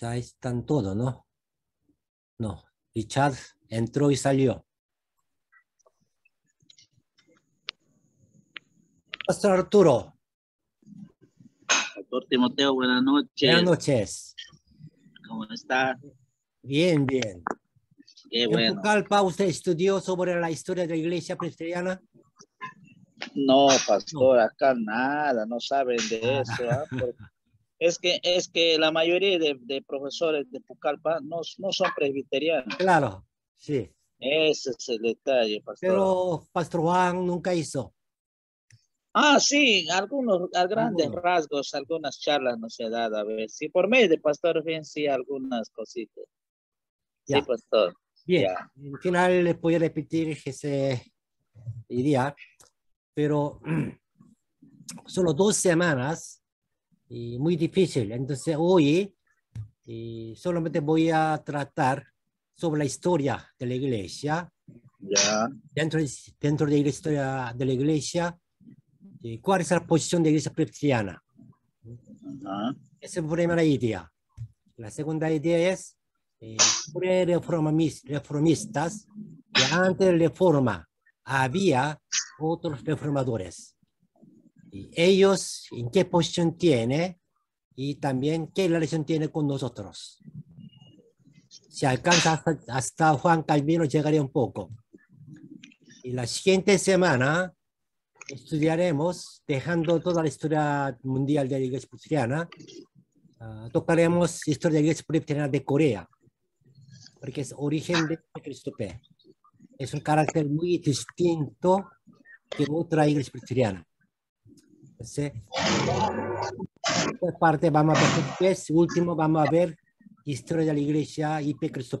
Ya están todos, ¿no? No, Richard entró y salió. Pastor Arturo. Pastor Timoteo, buenas noches. Buenas noches. ¿Cómo está? Bien, bien. Qué bueno. usted estudió sobre la historia de la iglesia presbiteriana? No, pastor, acá nada, no saben de eso. ¿ah? Es que, es que la mayoría de, de profesores de Pucallpa no, no son presbiterianos. Claro, sí. Ese es el detalle, pastor. Pero Pastor Juan nunca hizo. Ah, sí, algunos, a grandes rasgos, algunas charlas se han dado a ver. Sí, por medio de Pastor bien sí, algunas cositas. Sí, Pastor. Bien, ya. al final les voy a repetir ese día, pero solo dos semanas y muy difícil. Entonces hoy eh, solamente voy a tratar sobre la historia de la iglesia. Dentro, dentro de la historia de la iglesia, eh, cuál es la posición de la iglesia cristiana. ese Esa es la primera idea. La segunda idea es eh, reformistas antes de la reforma había otros reformadores ellos en qué posición tiene y también qué relación tiene con nosotros. Si alcanza hasta, Juan Calvino, llegaría un poco. Y la siguiente semana estudiaremos, dejando toda la historia mundial de la iglesia cristiana, ah, tocaremos historia de la iglesia cristiana de Corea, porque es origen de Cristo Pérez. Es un carácter muy distinto que otra iglesia cristiana entonces, esta parte vamos a ver último vamos a ver historia de la iglesia Cristo cristo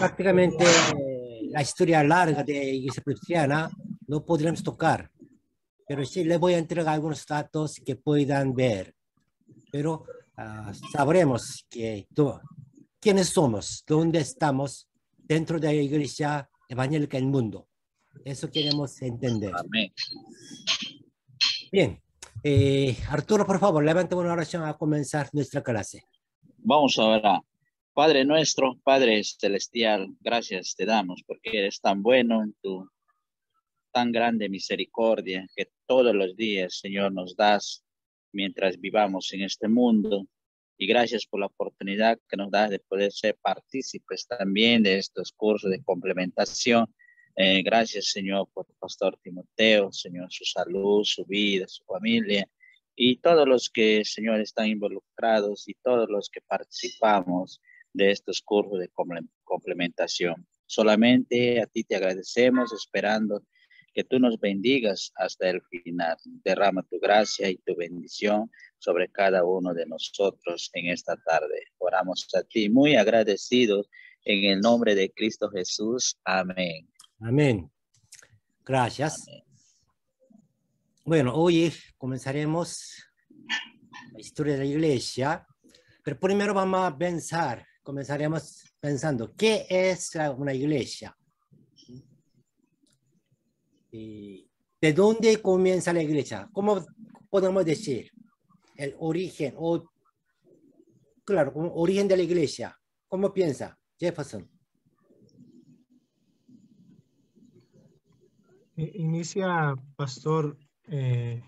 prácticamente eh, la historia larga de la iglesia cristiana no podremos tocar, pero sí le voy a entregar algunos datos que puedan ver, pero ah, sabremos que, quiénes somos, dónde estamos dentro de la iglesia evangélica del mundo. Eso queremos entender. Amén. Bien. Eh, Arturo, por favor, levante una oración a comenzar nuestra clase. Vamos ahora. Padre nuestro, Padre celestial, gracias te damos porque eres tan bueno en tu tan grande misericordia que todos los días, Señor, nos das mientras vivamos en este mundo. Y gracias por la oportunidad que nos das de poder ser partícipes también de estos cursos de complementación eh, gracias, Señor, por el pastor Timoteo, Señor, su salud, su vida, su familia y todos los que, Señor, están involucrados y todos los que participamos de estos cursos de complementación. Solamente a ti te agradecemos, esperando que tú nos bendigas hasta el final. Derrama tu gracia y tu bendición sobre cada uno de nosotros en esta tarde. Oramos a ti muy agradecidos en el nombre de Cristo Jesús. Amén. Amén. Gracias. Bueno, hoy comenzaremos la historia de la iglesia, pero primero vamos a pensar, comenzaremos pensando, ¿qué es una iglesia? Eh, ¿De dónde comienza la iglesia? ¿Cómo podemos decir el origen? O, claro, el origen de la iglesia. ¿Cómo piensa Jefferson? Eh, inicia, pastor, eh,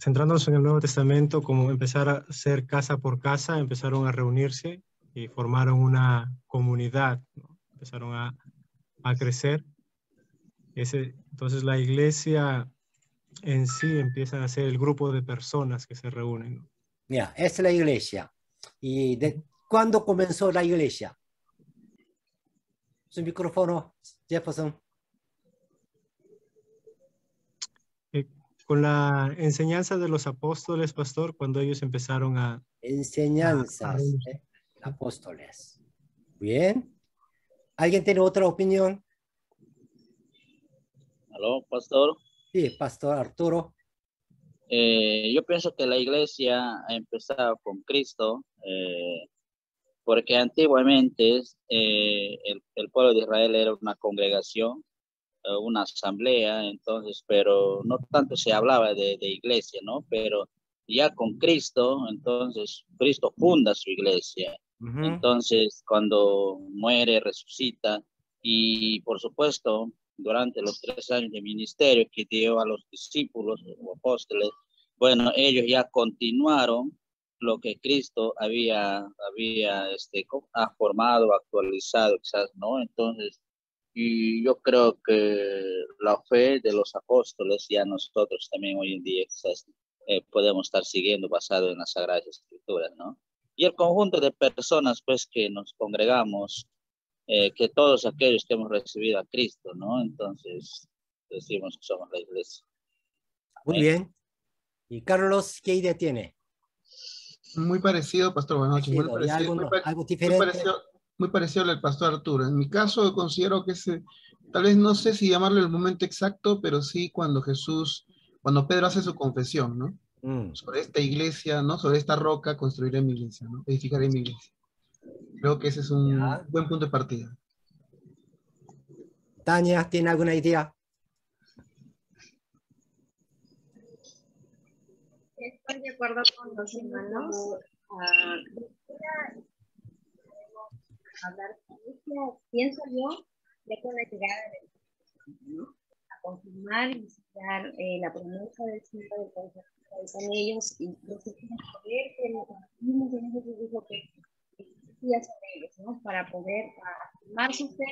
centrándonos en el Nuevo Testamento, como empezar a ser casa por casa, empezaron a reunirse y formaron una comunidad, empezaron a, crecer. Ese, entonces la iglesia en sí empieza a ser el grupo de personas que se reúnen. es la iglesia. ¿Y de, cuándo comenzó la iglesia? Su micrófono, Jefferson. con la enseñanza de los apóstoles, pastor, cuando ellos empezaron a... Enseñanzas ¿eh? apóstoles. Bien. ¿Alguien tiene otra opinión? ¿Aló, pastor? Sí, pastor Arturo. Eh, yo pienso que la iglesia ha empezado con Cristo, eh, porque antiguamente el pueblo de Israel era una congregación eh, una asamblea, entonces, pero no tanto se hablaba de, iglesia, ¿no? Pero ya con Cristo, entonces, Cristo funda su iglesia. Entonces, cuando muere, resucita. Y por supuesto, durante los tres años de ministerio que dio a los discípulos o apóstoles, bueno, ellos ya continuaron lo que Cristo había, había este, ha formado, actualizado, quizás, ¿no? Entonces, y yo creo que la fe de los apóstoles y a nosotros también hoy en día eh, podemos estar siguiendo basado en las Sagradas Escrituras, ¿no? Y el conjunto de personas, pues, que nos congregamos, eh, que todos aquellos que hemos recibido a Cristo, ¿no? Entonces, decimos que somos la iglesia. Muy bien. ¿Y Carlos, qué idea tiene? Muy parecido, Pastor. Bueno, muy, algo, algo diferente. muy parecido muy parecido al del pastor Arturo. En mi caso, considero que ese, tal vez no sé si llamarlo el momento exacto, pero sí cuando Jesús, cuando Pedro hace su confesión, ¿no? Mm. Sobre esta iglesia, ¿no? Sobre esta roca construiré mi iglesia, ¿no? Edificaré mi iglesia. Creo que ese es un buen punto de partida. Tania, ¿tiene alguna idea? Estoy de acuerdo con los hermanos. Ah, hablar pienso yo, ya con la llegada de ¿no? a confirmar y visitar eh, la promesa del centro de con ellos y necesitamos poder que lo conocimos en ese lo que existía sobre ellos, ¿no? Para poder afirmar su fe,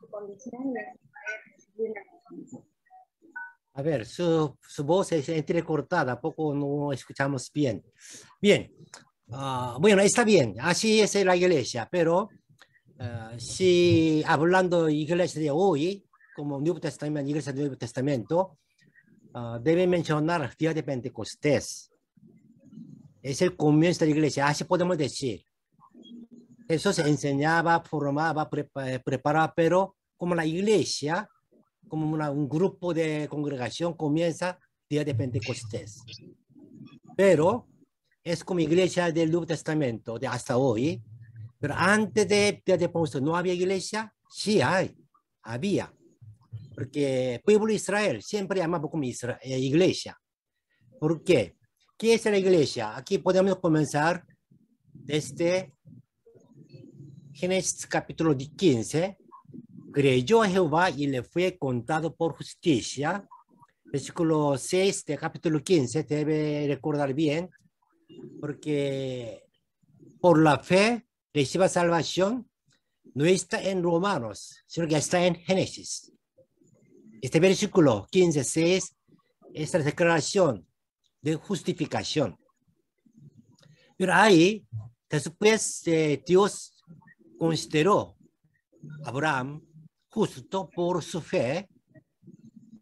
su condición y poder recibir la confianza. A ver, su, su, voz es entrecortada, poco no escuchamos bien. Bien, uh, bueno, está bien, así es la iglesia, pero si hablando iglesia de hoy, como Nuevo Testamento, Nuevo Testamento, ah, debe mencionar día de Pentecostés. Es el comienzo de la iglesia, así podemos decir. Jesús enseñaba, formaba, eh, preparaba, pero como la iglesia, como un grupo de congregación comienza día de Pentecostés. Pero es como iglesia del Nuevo Testamento de hasta hoy, pero antes de Pentecostés no había iglesia, sí hay, había. Porque el pueblo de Israel siempre llamaba como eh, iglesia. ¿Por qué? ¿Qué es la iglesia? Aquí podemos comenzar desde Génesis capítulo 15. Creyó a Jehová y le fue contado por justicia. Versículo 6 de capítulo 15, debe recordar bien, porque por la fe reciba salvación no está en Romanos, sino que está en Génesis. Este versículo 15.6 es la declaración de justificación. Pero ahí, después eh, Dios consideró a Abraham justo por su fe.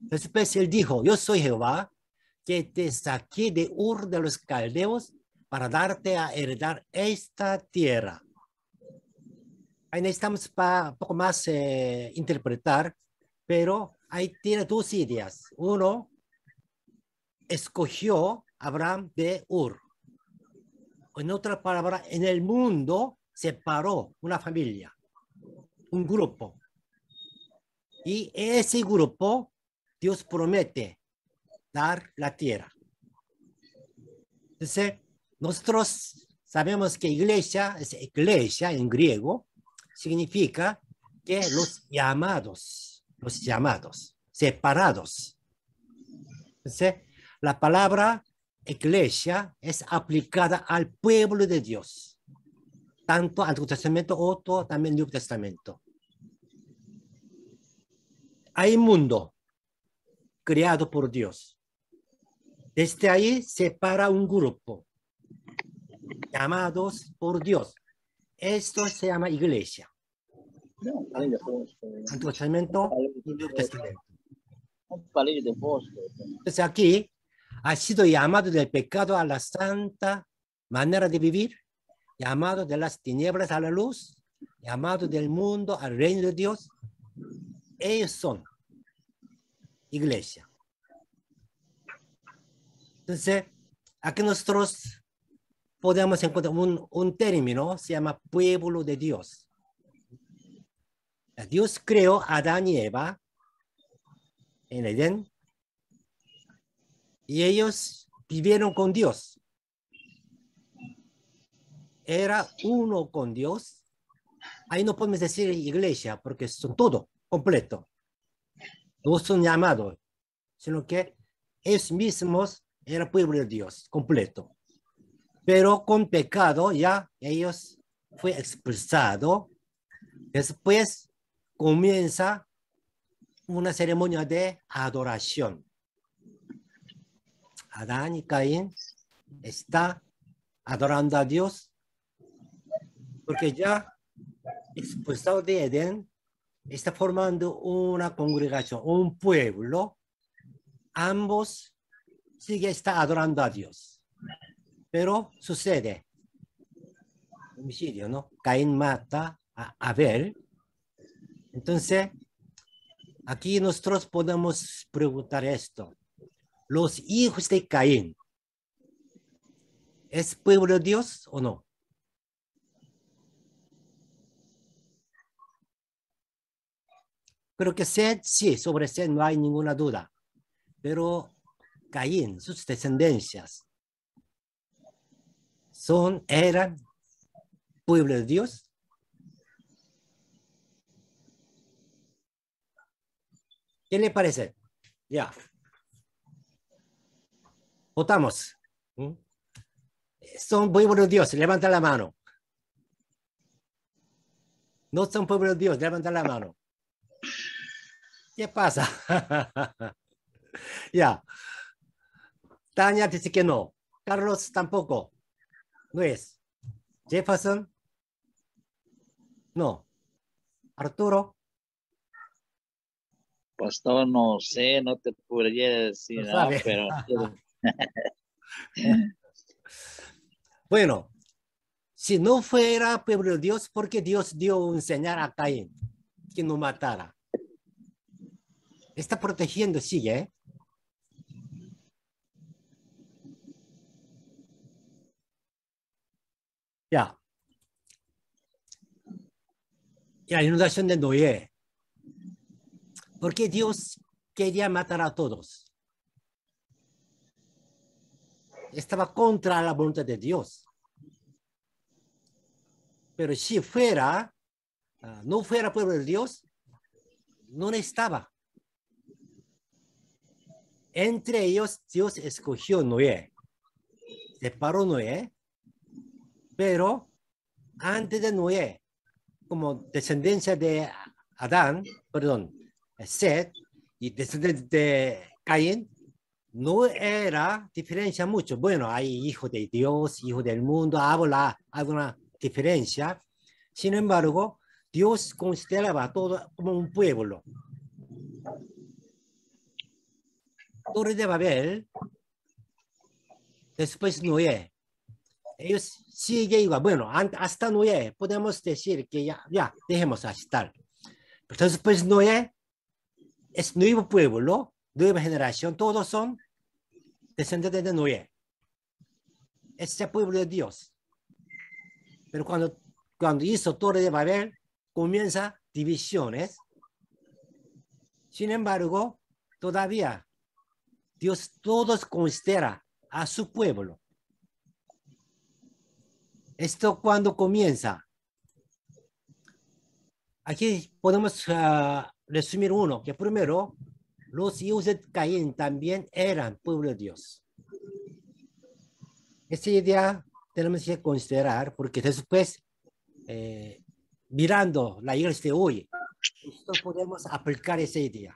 Después él dijo, yo soy Jehová, que te saqué de Ur de los Caldeos para darte a heredar esta tierra necesitamos para un poco más eh, interpretar, pero ahí tiene dos ideas. Uno, escogió Abraham de Ur. En otra palabra en el mundo separó una familia, un grupo. Y ese grupo, Dios promete dar la tierra. Entonces, nosotros sabemos que iglesia es iglesia en griego, significa que los llamados, los llamados, separados. la palabra iglesia es aplicada al pueblo de Dios, tanto Antiguo Testamento como también Nuevo Testamento. Hay mundo creado por Dios. Desde ahí separa un grupo llamados por Dios, esto se llama iglesia. Entonces aquí ha sido llamado del pecado a la santa manera de vivir, llamado de las tinieblas a la luz, llamado del mundo al reino de Dios. Ellos son iglesia. Entonces, aquí nosotros podemos encontrar un, un término, se llama pueblo de Dios. Dios creó a Adán y Eva en Edén y ellos vivieron con Dios. Era uno con Dios. Ahí no podemos decir iglesia porque son todo completo. No son llamados, sino que ellos mismos eran pueblo de Dios completo pero con pecado ya ellos fue expulsado. Después comienza una ceremonia de adoración. Adán y Caín está adorando a Dios porque ya expulsado de Edén está formando una congregación, un pueblo. Ambos siguen está adorando a Dios pero sucede. Homicidio, ¿no? Caín mata a Abel. Entonces, aquí nosotros podemos preguntar esto. ¿Los hijos de Caín es pueblo de Dios o no? Creo que Sed, sí, sobre Sed no hay ninguna duda. Pero Caín, sus descendencias, son, eran pueblo de Dios. ¿Qué le parece? Ya. Votamos. ¿Mm? Son pueblo de Dios, levanta la mano. No son pueblo de Dios, levanta la mano. ¿Qué pasa? ya. Tania dice que no. Carlos tampoco. Luis, Jefferson, no, Arturo. Pastor, pues no sé, no te podría decir nada, pero... bueno, si no fuera pueblo Dios, porque Dios dio un señal a Caín que no matara? Está protegiendo, sigue. ¿eh? Ya. La inundación de Noé. Porque Dios quería matar a todos. Estaba contra la voluntad de Dios. Pero si fuera, ah, no fuera pueblo de Dios, no estaba. Entre ellos, Dios escogió Noé, separó Noé pero antes de Noé, como descendencia de Adán, perdón, Seth, y descendencia de Caín, no era diferencia mucho. Bueno, hay hijo de Dios, hijo del mundo, habla alguna diferencia. Sin embargo, Dios consideraba todo como un pueblo. Torre de Babel, después Noé, ellos sigue igual. Bueno, hasta Noé podemos decir que ya, ya dejemos hasta Entonces, pues Noé es nuevo pueblo, nueva generación, todos son descendientes de Noé. Este es el pueblo de Dios. Pero cuando, cuando hizo Torre de Babel, comienza divisiones. Sin embargo, todavía Dios todos considera a su pueblo ¿Esto cuando comienza? Aquí podemos ah, resumir uno, que primero, los hijos de Caín también eran pueblo de Dios. Esta idea tenemos que considerar porque después, eh, mirando la iglesia de hoy, podemos aplicar esa idea.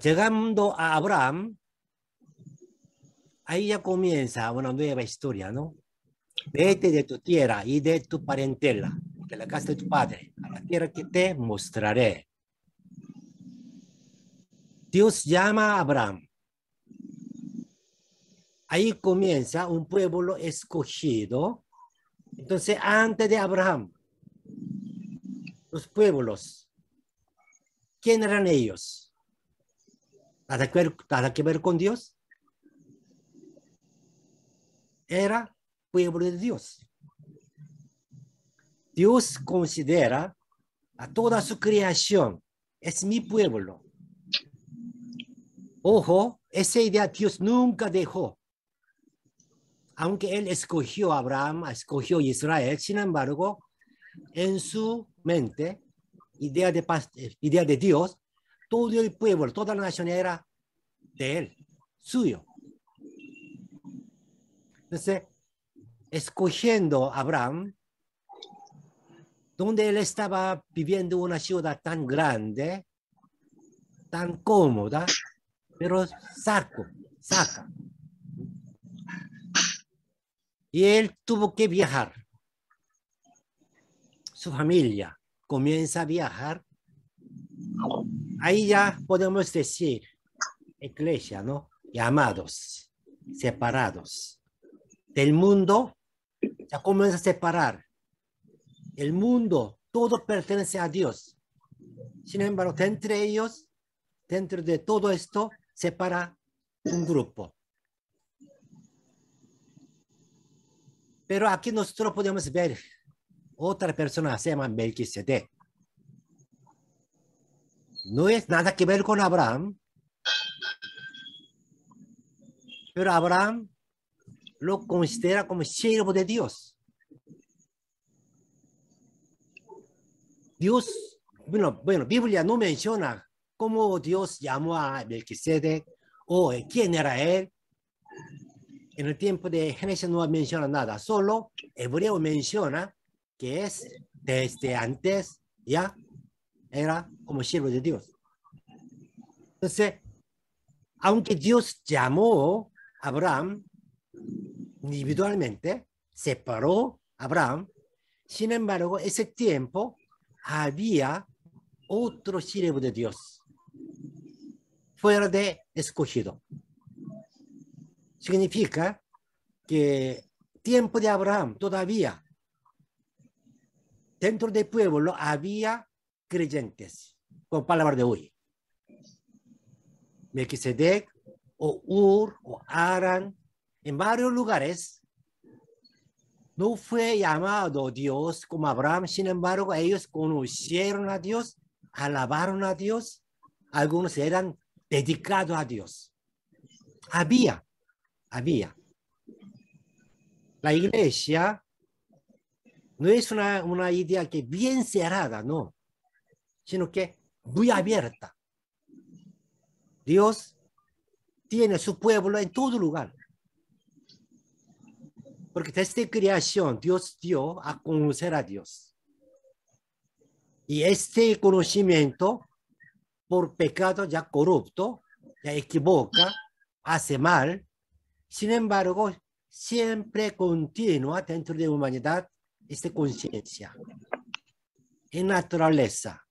llegando a Abraham, ahí ya comienza una nueva historia, ¿no? Vete de tu tierra y de tu parentela, de la casa de tu padre, a la tierra que te mostraré. Dios llama a Abraham. Ahí comienza un pueblo escogido. Entonces, antes de Abraham, los pueblos, ¿quién eran ellos? ¿Nada que nada que ver con Dios? era pueblo de Dios. Dios considera a toda su creación, es mi pueblo. Ojo, esa idea Dios nunca dejó. Aunque Él escogió a Abraham, escogió a Israel, sin embargo, en su mente, idea de, idea de Dios, todo el pueblo, toda la nación era de Él, suyo. Entonces, escogiendo a Abraham, donde él estaba viviendo una ciudad tan grande, tan cómoda, pero saco, saca. Y él tuvo que viajar. Su familia comienza a viajar. Ahí ya podemos decir, iglesia, ¿no? Llamados, separados del mundo Ya comienza a separar. El mundo, todo pertenece a Dios. Sin embargo, entre ellos, dentro de todo esto, separa un grupo. Pero aquí nosotros podemos ver otra persona se llama Melquisedec. No es nada que ver con Abraham. Pero Abraham lo considera como siervo de Dios. Dios, bueno, bueno, Biblia no menciona cómo Dios llamó a Melquisedec o quién era él. En el tiempo de Génesis no menciona nada, solo Hebreo menciona que es desde antes ya era como siervo de Dios. Entonces, aunque Dios llamó a Abraham individualmente, separó Abraham. Sin embargo, ese tiempo había otro siervo de Dios fuera de escogido. Significa que tiempo de Abraham todavía dentro del pueblo había creyentes, con palabras de hoy. Melquisedec, o Ur, o Aran, en varios lugares, no fue llamado Dios como Abraham, sin embargo, ellos conocieron a Dios, alabaron a Dios, algunos eran dedicados a Dios. Había, había. La iglesia no es una, una idea que bien cerrada, no, sino que muy abierta. Dios tiene su pueblo en todo lugar. Porque desde creación Dios dio a conocer a Dios. Y este conocimiento por pecado ya corrupto, ya equivoca, hace mal. Sin embargo, siempre continúa dentro de la humanidad esta conciencia. En naturaleza,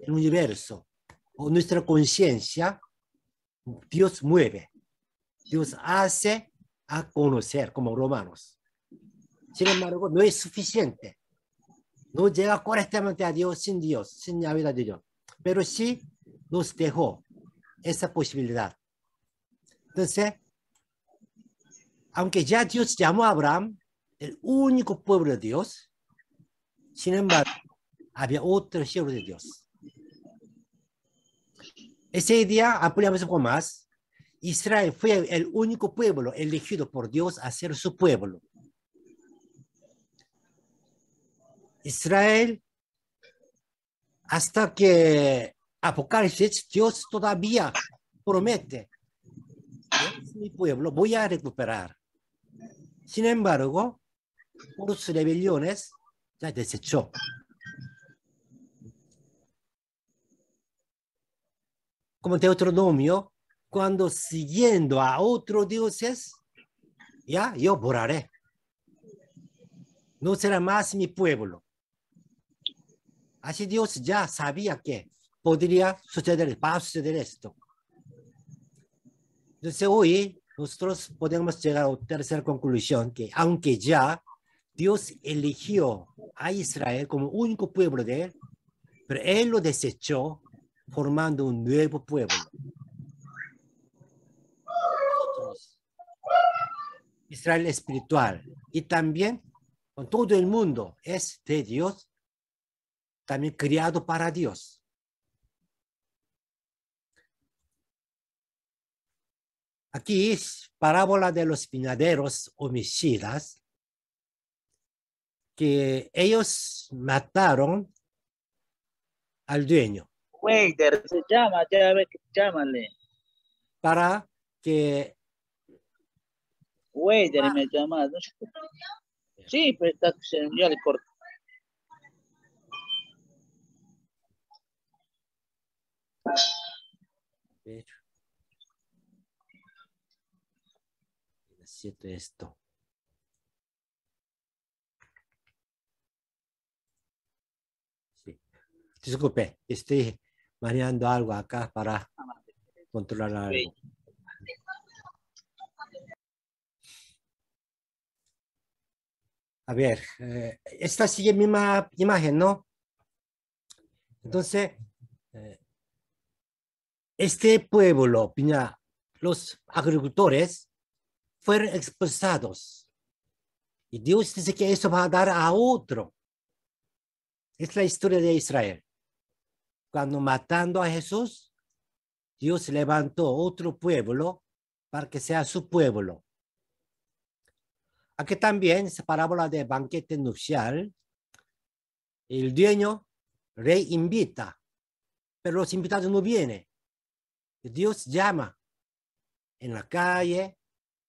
en universo, o nuestra conciencia, Dios mueve, Dios hace a conocer como romanos. Sin embargo, no es suficiente. No llega correctamente a Dios sin Dios, sin la vida de Dios. Pero sí nos dejó esa posibilidad. Entonces, aunque ya Dios llamó a Abraham, el único pueblo de Dios, sin embargo, había otro cielo de Dios. Ese día ampliamos un poco más Israel fue el único pueblo elegido por Dios a ser su pueblo. Israel, hasta que Apocalipsis, Dios todavía promete, mi pueblo, voy a recuperar. Sin embargo, por sus rebeliones, ya desechó. Como Deuteronomio cuando siguiendo a otros dioses, ya yo borraré. No será más mi pueblo. Así Dios ya sabía que podría suceder, va a suceder esto. Entonces hoy nosotros podemos llegar a la tercera conclusión, que aunque ya Dios eligió a Israel como único pueblo de él, pero él lo desechó formando un nuevo pueblo. Israel espiritual y también con todo el mundo es de Dios, también criado para Dios. Aquí es parábola de los pinaderos homicidas que ellos mataron al dueño. se llama, llámale. Para que Weather me llamada? No Sí, pero está, ya le corto. ¿Qué Siete esto. Sí. Disculpe, estoy manejando algo acá para ah, controlar algo. a ver, eh, esta sigue misma imagen, ¿no? Entonces, eh, este pueblo, los agricultores, fueron expulsados. Y Dios dice que eso va a dar a otro. Es la historia de Israel. Cuando matando a Jesús, Dios levantó otro pueblo para que sea su pueblo. Aquí también es parábola de banquete nupcial. El dueño, rey, invita, pero los invitados no vienen. Dios llama en la calle,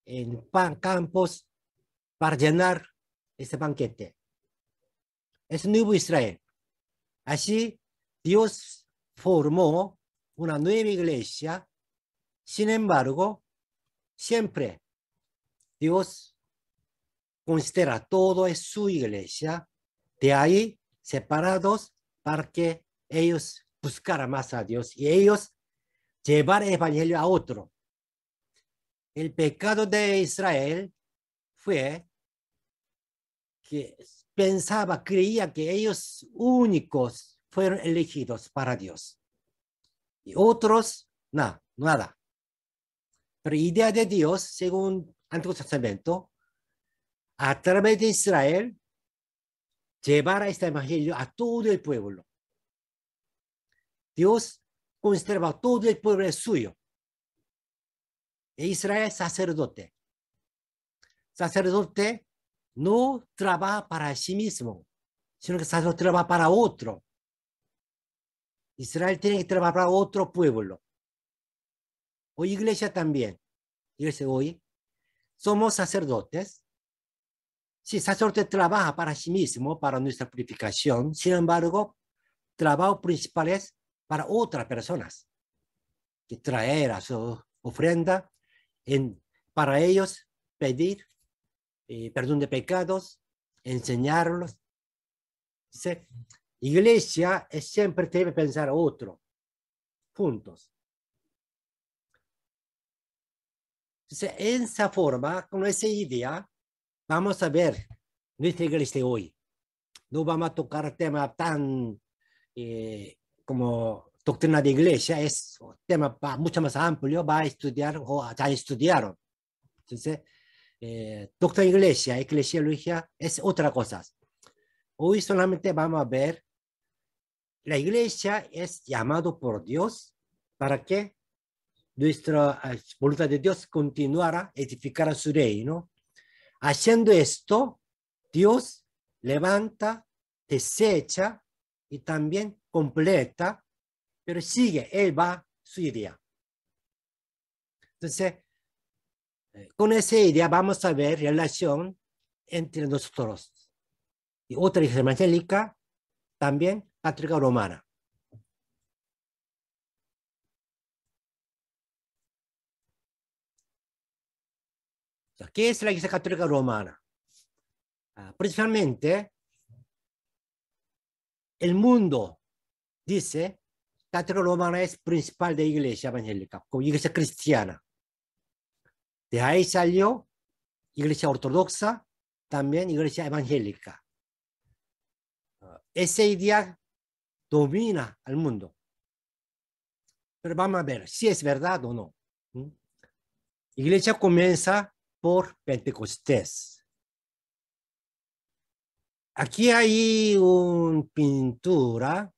en campos, para llenar ese banquete. Es nuevo Israel. Así, Dios formó una nueva iglesia. Sin embargo, siempre Dios considera todo es su iglesia, de ahí separados para que ellos buscaran más a Dios y ellos llevar el evangelio a otro. El pecado de Israel fue que pensaba, creía que ellos únicos fueron elegidos para Dios. Y otros, nada, nada. Pero idea de Dios, según Antiguo Testamento, a través de Israel, llevar a este evangelio a todo el pueblo. Dios conserva todo el pueblo suyo. E Israel es sacerdote. Sacerdote no trabaja para sí mismo, sino que sacerdote trabaja para otro. Israel tiene que trabajar para otro pueblo. hoy iglesia también. Iglesia hoy somos sacerdotes esa suerte trabaja para sí mismo, para nuestra purificación. Sin embargo, trabajo principal es para otras personas, que traer a su ofrenda, en, para ellos pedir eh, perdón de pecados, enseñarlos. iglesia es, siempre debe pensar otro, juntos. en esa forma, con esa idea, Vamos a ver nuestra iglesia hoy. No vamos a tocar tema tan eh, como doctrina de iglesia, es un tema mucho más amplio, va a estudiar o ya estudiaron. Entonces, eh, doctrina de iglesia, eclesiología, es otra cosa. Hoy solamente vamos a ver, la iglesia es llamado por Dios para que nuestra eh, voluntad de Dios continuara, a su reino Haciendo esto, Dios levanta, desecha y también completa, pero sigue, Él va su idea. Entonces, eh, con esa idea vamos a ver relación entre nosotros. Y otra hija evangélica, también patria romana. ¿Qué es la Iglesia Católica Romana? Ah, principalmente, el mundo dice, que la Católica Romana es principal de Iglesia Evangélica, como Iglesia Cristiana. De ahí salió Iglesia Ortodoxa, también Iglesia Evangélica. Ah, Esa idea domina al mundo. Pero vamos a ver si es verdad o no. Iglesia comienza por Pentecostés. Aquí hay una pintura.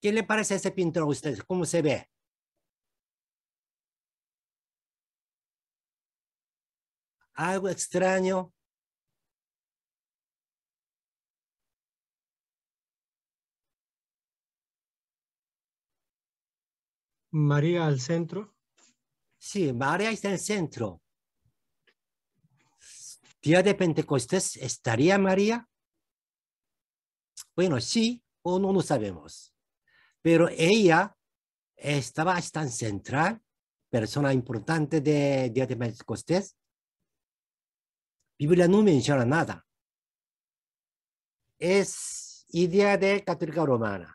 ¿Qué le parece a esa pintura a ustedes? ¿Cómo se ve? algo extraño. María al centro. Sí, María está en el centro. Día de Pentecostés, ¿estaría María? Bueno, sí o no lo sabemos. Pero ella estaba tan central, persona importante de Día de Pentecostés. Biblia no menciona nada. Es idea de católica romana.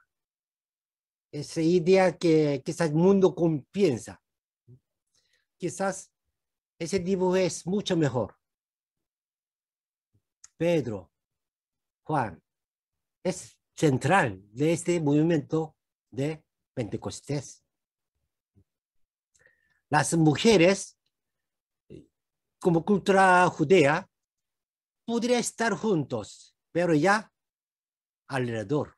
Esa idea que quizás el este mundo piensa quizás ese dibujo es mucho mejor. Pedro, Juan, es central de este movimiento de Pentecostés. Las mujeres, como cultura judea, podrían estar juntos, pero ya alrededor.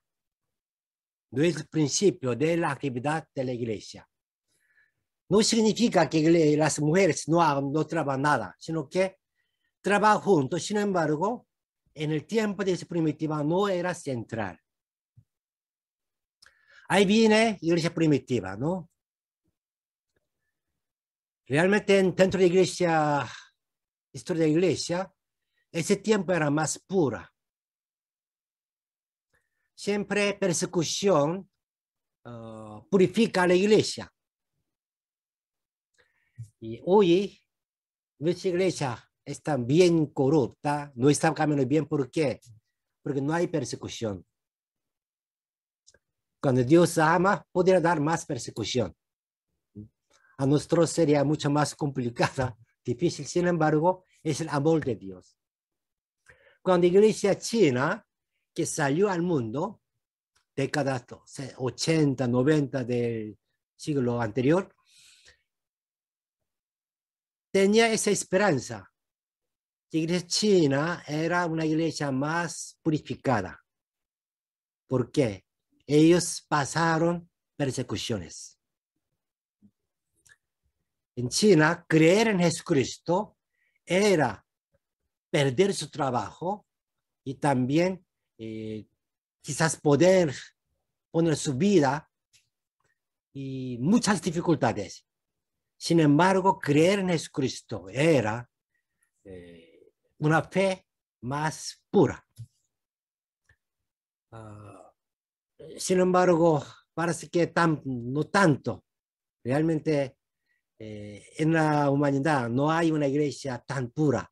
No es el principio de la actividad de la iglesia no significa que las mujeres no, no trabajan nada, sino que trabajan juntos. Sin embargo, en el tiempo de esa primitiva no era central. Ahí viene iglesia primitiva, ¿no? Realmente dentro de la iglesia, historia de la iglesia, ese tiempo era más pura. Siempre persecución ah, purifica la iglesia. Y hoy nuestra iglesia está bien corrupta, no está caminando bien. ¿Por qué? Porque no hay persecución. Cuando Dios ama, podría dar más persecución. A nosotros sería mucho más complicada, difícil. Sin embargo, es el amor de Dios. Cuando la iglesia china, que salió al mundo, décadas 80, 90 del siglo anterior, tenía esa esperanza. La iglesia china era una iglesia más purificada. porque Ellos pasaron persecuciones. En China, creer en Jesucristo era perder su trabajo y también eh, quizás poder poner su vida y muchas dificultades. Sin embargo, creer en Jesucristo era eh, una fe más pura. Ah, sin embargo, parece que tan, no tanto. Realmente eh, en la humanidad no hay una iglesia tan pura,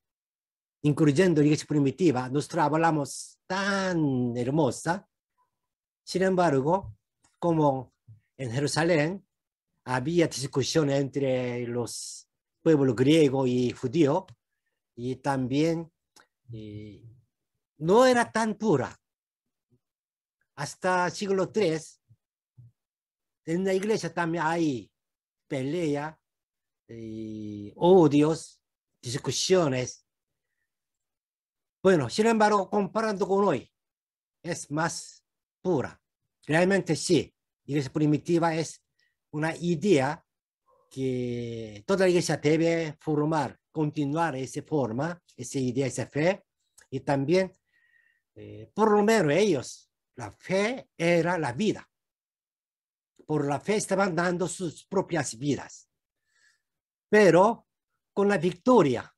incluyendo la iglesia primitiva. Nosotros hablamos tan hermosa. Sin embargo, como en Jerusalén, había discusión entre los pueblos griego y judíos. y también eh, no era tan pura. Hasta siglo III, en la iglesia también hay pelea, y eh, odios, discusiones. Bueno, sin embargo, comparando con hoy, es más pura. Realmente sí, iglesia primitiva es una idea que toda la iglesia debe formar, continuar esa forma, esa idea, esa fe, y también, eh, por lo menos ellos, la fe era la vida. Por la fe estaban dando sus propias vidas. Pero con la victoria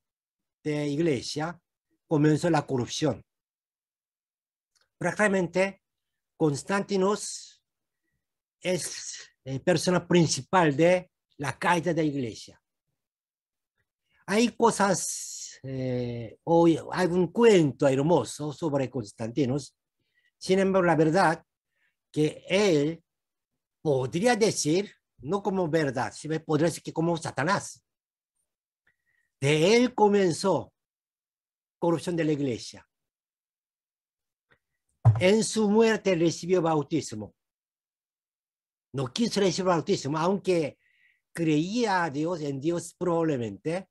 de la iglesia comenzó la corrupción. Prácticamente, Constantinos es eh, persona principal de la caída de la iglesia. Hay cosas, eh, hay un cuento hermoso sobre Constantinos, sin embargo, la verdad que él podría decir, no como verdad, sino podría decir que como Satanás. De él comenzó corrupción de la iglesia. En su muerte recibió bautismo no quiso recibir el bautismo, aunque creía Dios, en Dios probablemente.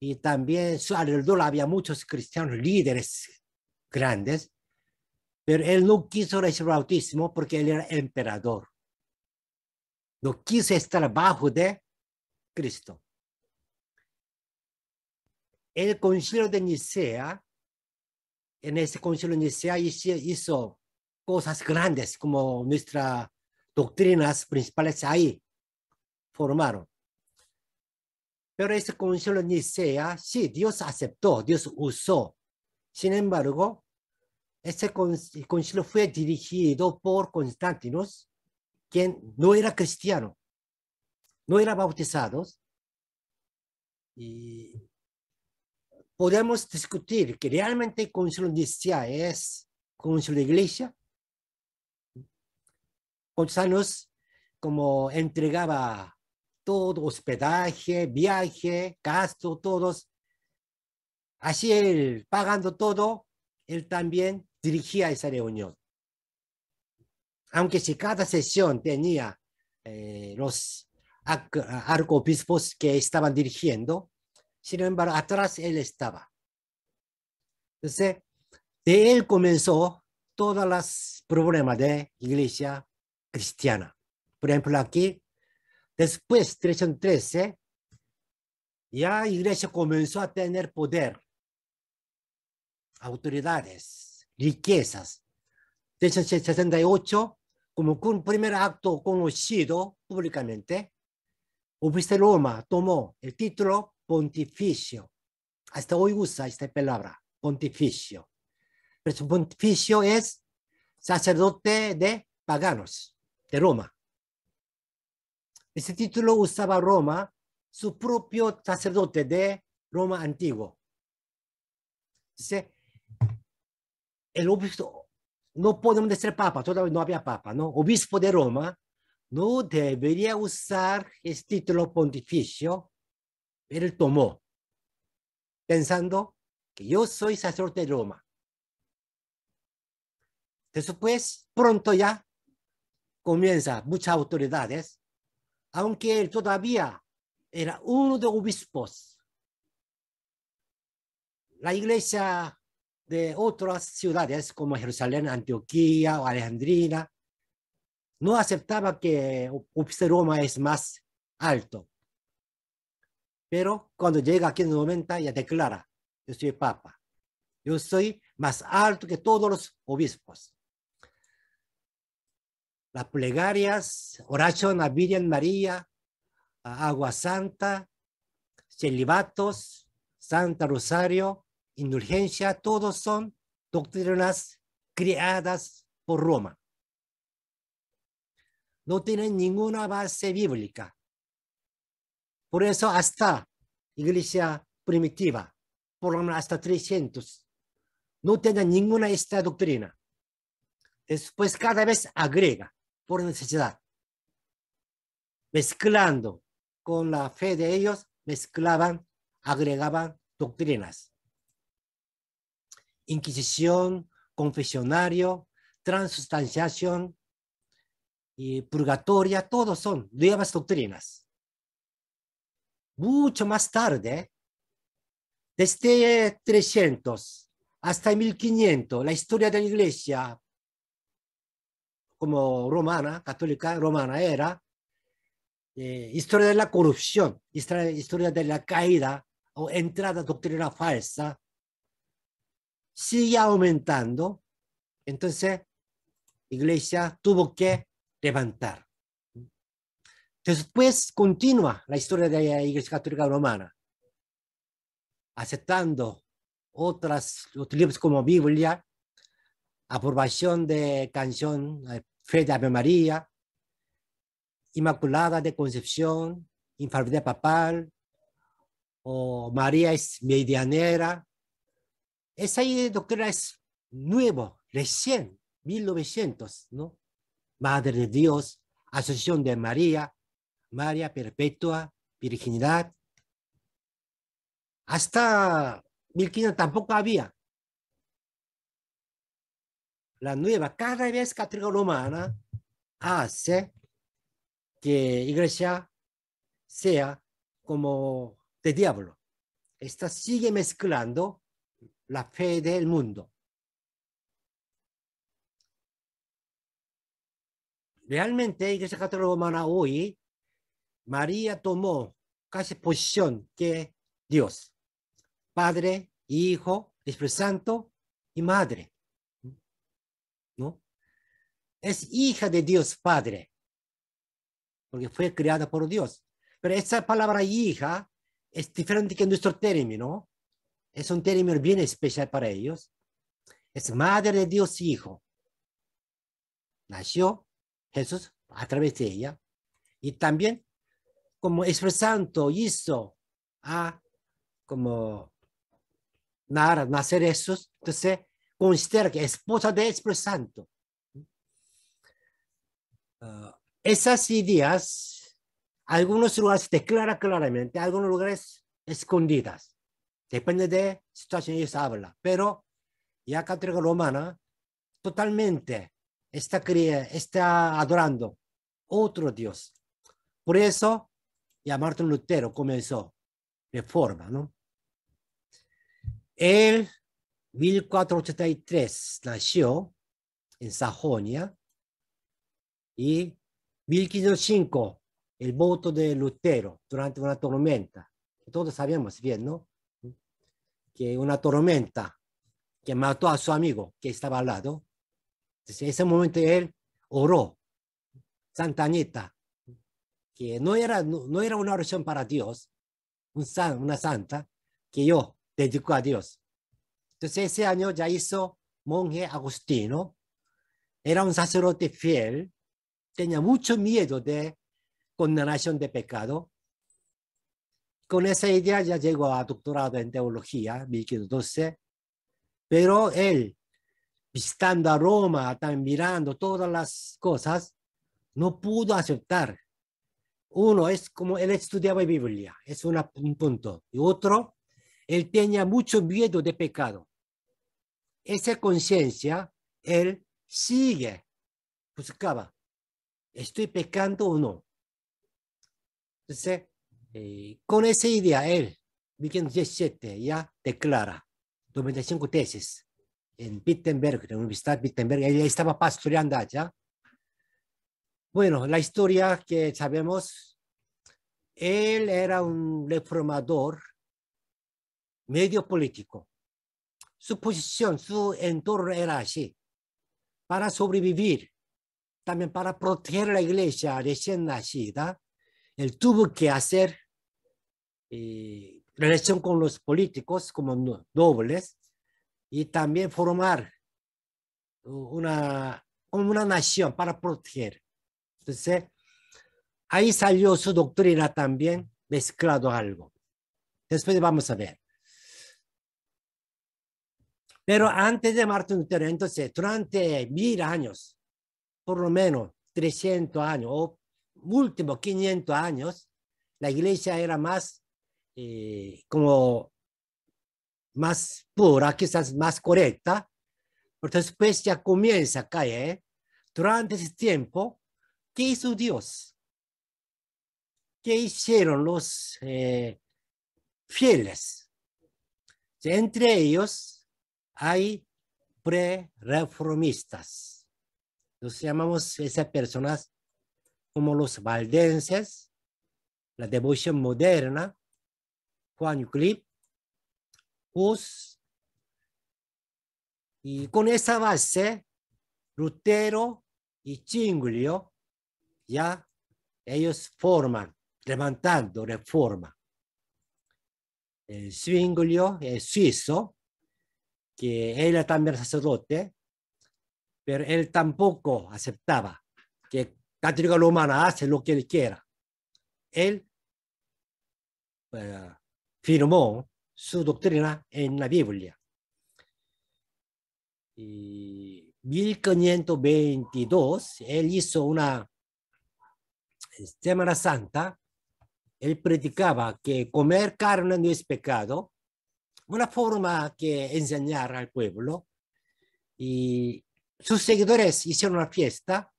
Y también su alrededor había muchos cristianos líderes grandes, pero él no quiso recibir el bautismo porque él era emperador. No quiso estar bajo de Cristo. El concilio de Nicea, en ese concilio de Nicea hizo cosas grandes como nuestra doctrinas principales ahí formaron. Pero ese concilio de Nicea, sí, Dios aceptó, Dios usó. Sin embargo, ese concilio fue dirigido por Constantinos, quien no era cristiano, no era bautizado. Y podemos discutir que realmente el concilio de Nicea es concilio de iglesia como entregaba todo, hospedaje, viaje, gasto, todos. Así él, pagando todo, él también dirigía esa reunión. Aunque si cada sesión tenía eh, los arcobispos que estaban dirigiendo, sin embargo, atrás él estaba. Entonces, de él comenzó todos los problemas de iglesia cristiana. Por ejemplo, aquí, después de 313, ¿eh? ya iglesia comenzó a tener poder, autoridades, riquezas. 1368, como un primer acto conocido públicamente, Obispo Roma tomó el título pontificio. Hasta hoy usa esta palabra, pontificio. Pero su pontificio es sacerdote de paganos de Roma. Ese título usaba Roma, su propio sacerdote de Roma antiguo. Dice, el obispo, no podemos decir papa, todavía no había papa, ¿no? Obispo de Roma no debería usar ese título pontificio, pero él tomó, pensando que yo soy sacerdote de Roma. Después, pronto ya, comienza muchas autoridades, aunque él todavía era uno de obispos. La iglesia de otras ciudades como Jerusalén, Antioquía o Alejandrina no aceptaba que obispo es más alto. Pero cuando llega aquí en el 90 ya declara, yo soy papa, yo soy más alto que todos los obispos las plegarias, oración a Virgen María, Agua Santa, celibatos, Santa Rosario, indulgencia, todos son doctrinas creadas por Roma. No tienen ninguna base bíblica. Por eso hasta iglesia primitiva, por lo menos hasta 300, no tienen ninguna esta doctrina. Después cada vez agrega por necesidad. Mezclando con la fe de ellos, mezclaban, agregaban doctrinas. Inquisición, confesionario, transustanciación y purgatoria, todos son nuevas doctrinas. Mucho más tarde, desde 300 hasta 1500, la historia de la iglesia como romana, católica romana era eh, historia de la corrupción, historia, de la caída o entrada doctrina falsa, sigue aumentando, entonces Iglesia tuvo que levantar. Después continúa la historia de la Iglesia Católica Romana, aceptando otras, otros libros como Biblia, aprobación de canción Fe de Ave María, Inmaculada de Concepción, infalibilidad Papal, o María es Medianera. Esa doctrina es nuevo, recién, 1900, ¿no? Madre de Dios, Asociación de María, María Perpetua, Virginidad. Hasta 1500 tampoco había la nueva, cada vez Católica Romana hace que Iglesia sea como de diablo. Esta sigue mezclando la fe del mundo. Realmente, Iglesia Católica Romana hoy, María tomó casi posición que Dios, Padre, Hijo, Espíritu Santo y Madre. ¿no? Es hija de Dios Padre, porque fue creada por Dios. Pero esa palabra hija es diferente que nuestro término. Es un término bien especial para ellos. Es madre de Dios Hijo. Nació Jesús a través de ella. Y también como Espíritu Santo hizo a como nacer Jesús. Entonces, considera que esposa de Espíritu Santo. Ah, esas ideas, algunos lugares declara claramente, algunos lugares escondidas. Depende de situación que se habla. Pero ya católica romana totalmente está, está adorando otro Dios. Por eso, ya Martín Lutero comenzó reforma, ¿no? Él 1483 nació en Sajonia y 1505 el voto de Lutero durante una tormenta. Todos sabemos bien, ¿no? Que una tormenta que mató a su amigo que estaba al lado. ese momento él oró, Santa Anita, que no era, no, era una oración para Dios, una santa que yo dedico a Dios. Entonces ese año ya hizo monje agustino. Era un sacerdote fiel. Tenía mucho miedo de condenación de pecado. Con esa idea ya llegó a doctorado en teología, 1512. Pero él, visitando a Roma, también mirando todas las cosas, no pudo aceptar. Uno es como él estudiaba Biblia, es un punto. Y otro, él tenía mucho miedo de pecado. Esa conciencia, él sigue, buscaba, ¿estoy pecando o no? Entonces, eh, con esa idea, él, 1917, ya declara 25 tesis en Wittenberg, en la Universidad de Wittenberg, él estaba pastoreando allá. Bueno, la historia que sabemos, él era un reformador medio político, su posición, su entorno era así, para sobrevivir, también para proteger la iglesia recién nacida, él tuvo que hacer eh, relación con los políticos como nobles y también formar una, una nación para proteger. Entonces, ahí salió su doctrina también mezclado algo. Después vamos a ver. Pero antes de Martín Lutero, entonces, durante mil años, por lo menos 300 años o último 500 años, la iglesia era más eh, como más pura, quizás más correcta. Pero después ya comienza a caer. ¿eh? Durante ese tiempo, ¿qué hizo Dios? ¿Qué hicieron los eh, fieles? Entre ellos, hay pre-reformistas. Nos llamamos esas personas como los valdenses, la devoción moderna, Juan Euclid, Hus, y con esa base, Rutero y Chinglio, ya ellos forman, levantando reforma. El es suizo, que él también sacerdote, pero él tampoco aceptaba que Católica Romana hace lo que él quiera. Él eh, firmó su doctrina en la Biblia. Y 1522, él hizo una eh, Semana Santa, él predicaba que comer carne no es pecado, una forma que enseñar al pueblo. Y sus seguidores hicieron una fiesta,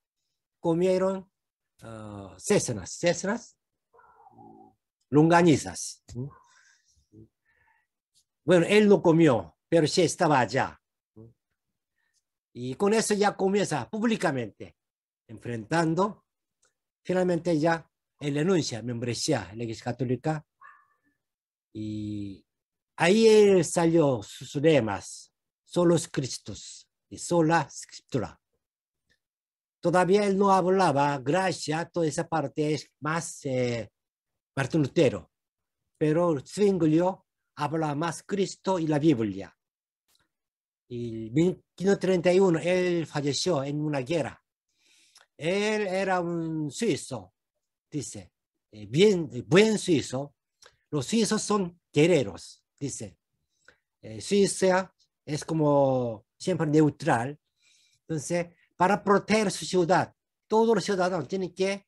comieron uh, ah, cesanas, longanizas. Bueno, él no comió, pero sí estaba allá. Y con eso ya comienza públicamente, enfrentando. Finalmente ya él enuncia membresía en la Iglesia Católica y Ahí salió sus lemas, los Cristos y sola escritura. Todavía él no hablaba, gracias, toda esa parte es más eh, Martín pero Zwinglio habla más Cristo y la Biblia. Y en 1531 él falleció en una guerra. Él era un suizo, dice, eh, bien, buen suizo. Los suizos son guerreros dice. Eh, Suiza es como siempre neutral. Entonces, para proteger su ciudad, todos los ciudadanos tienen que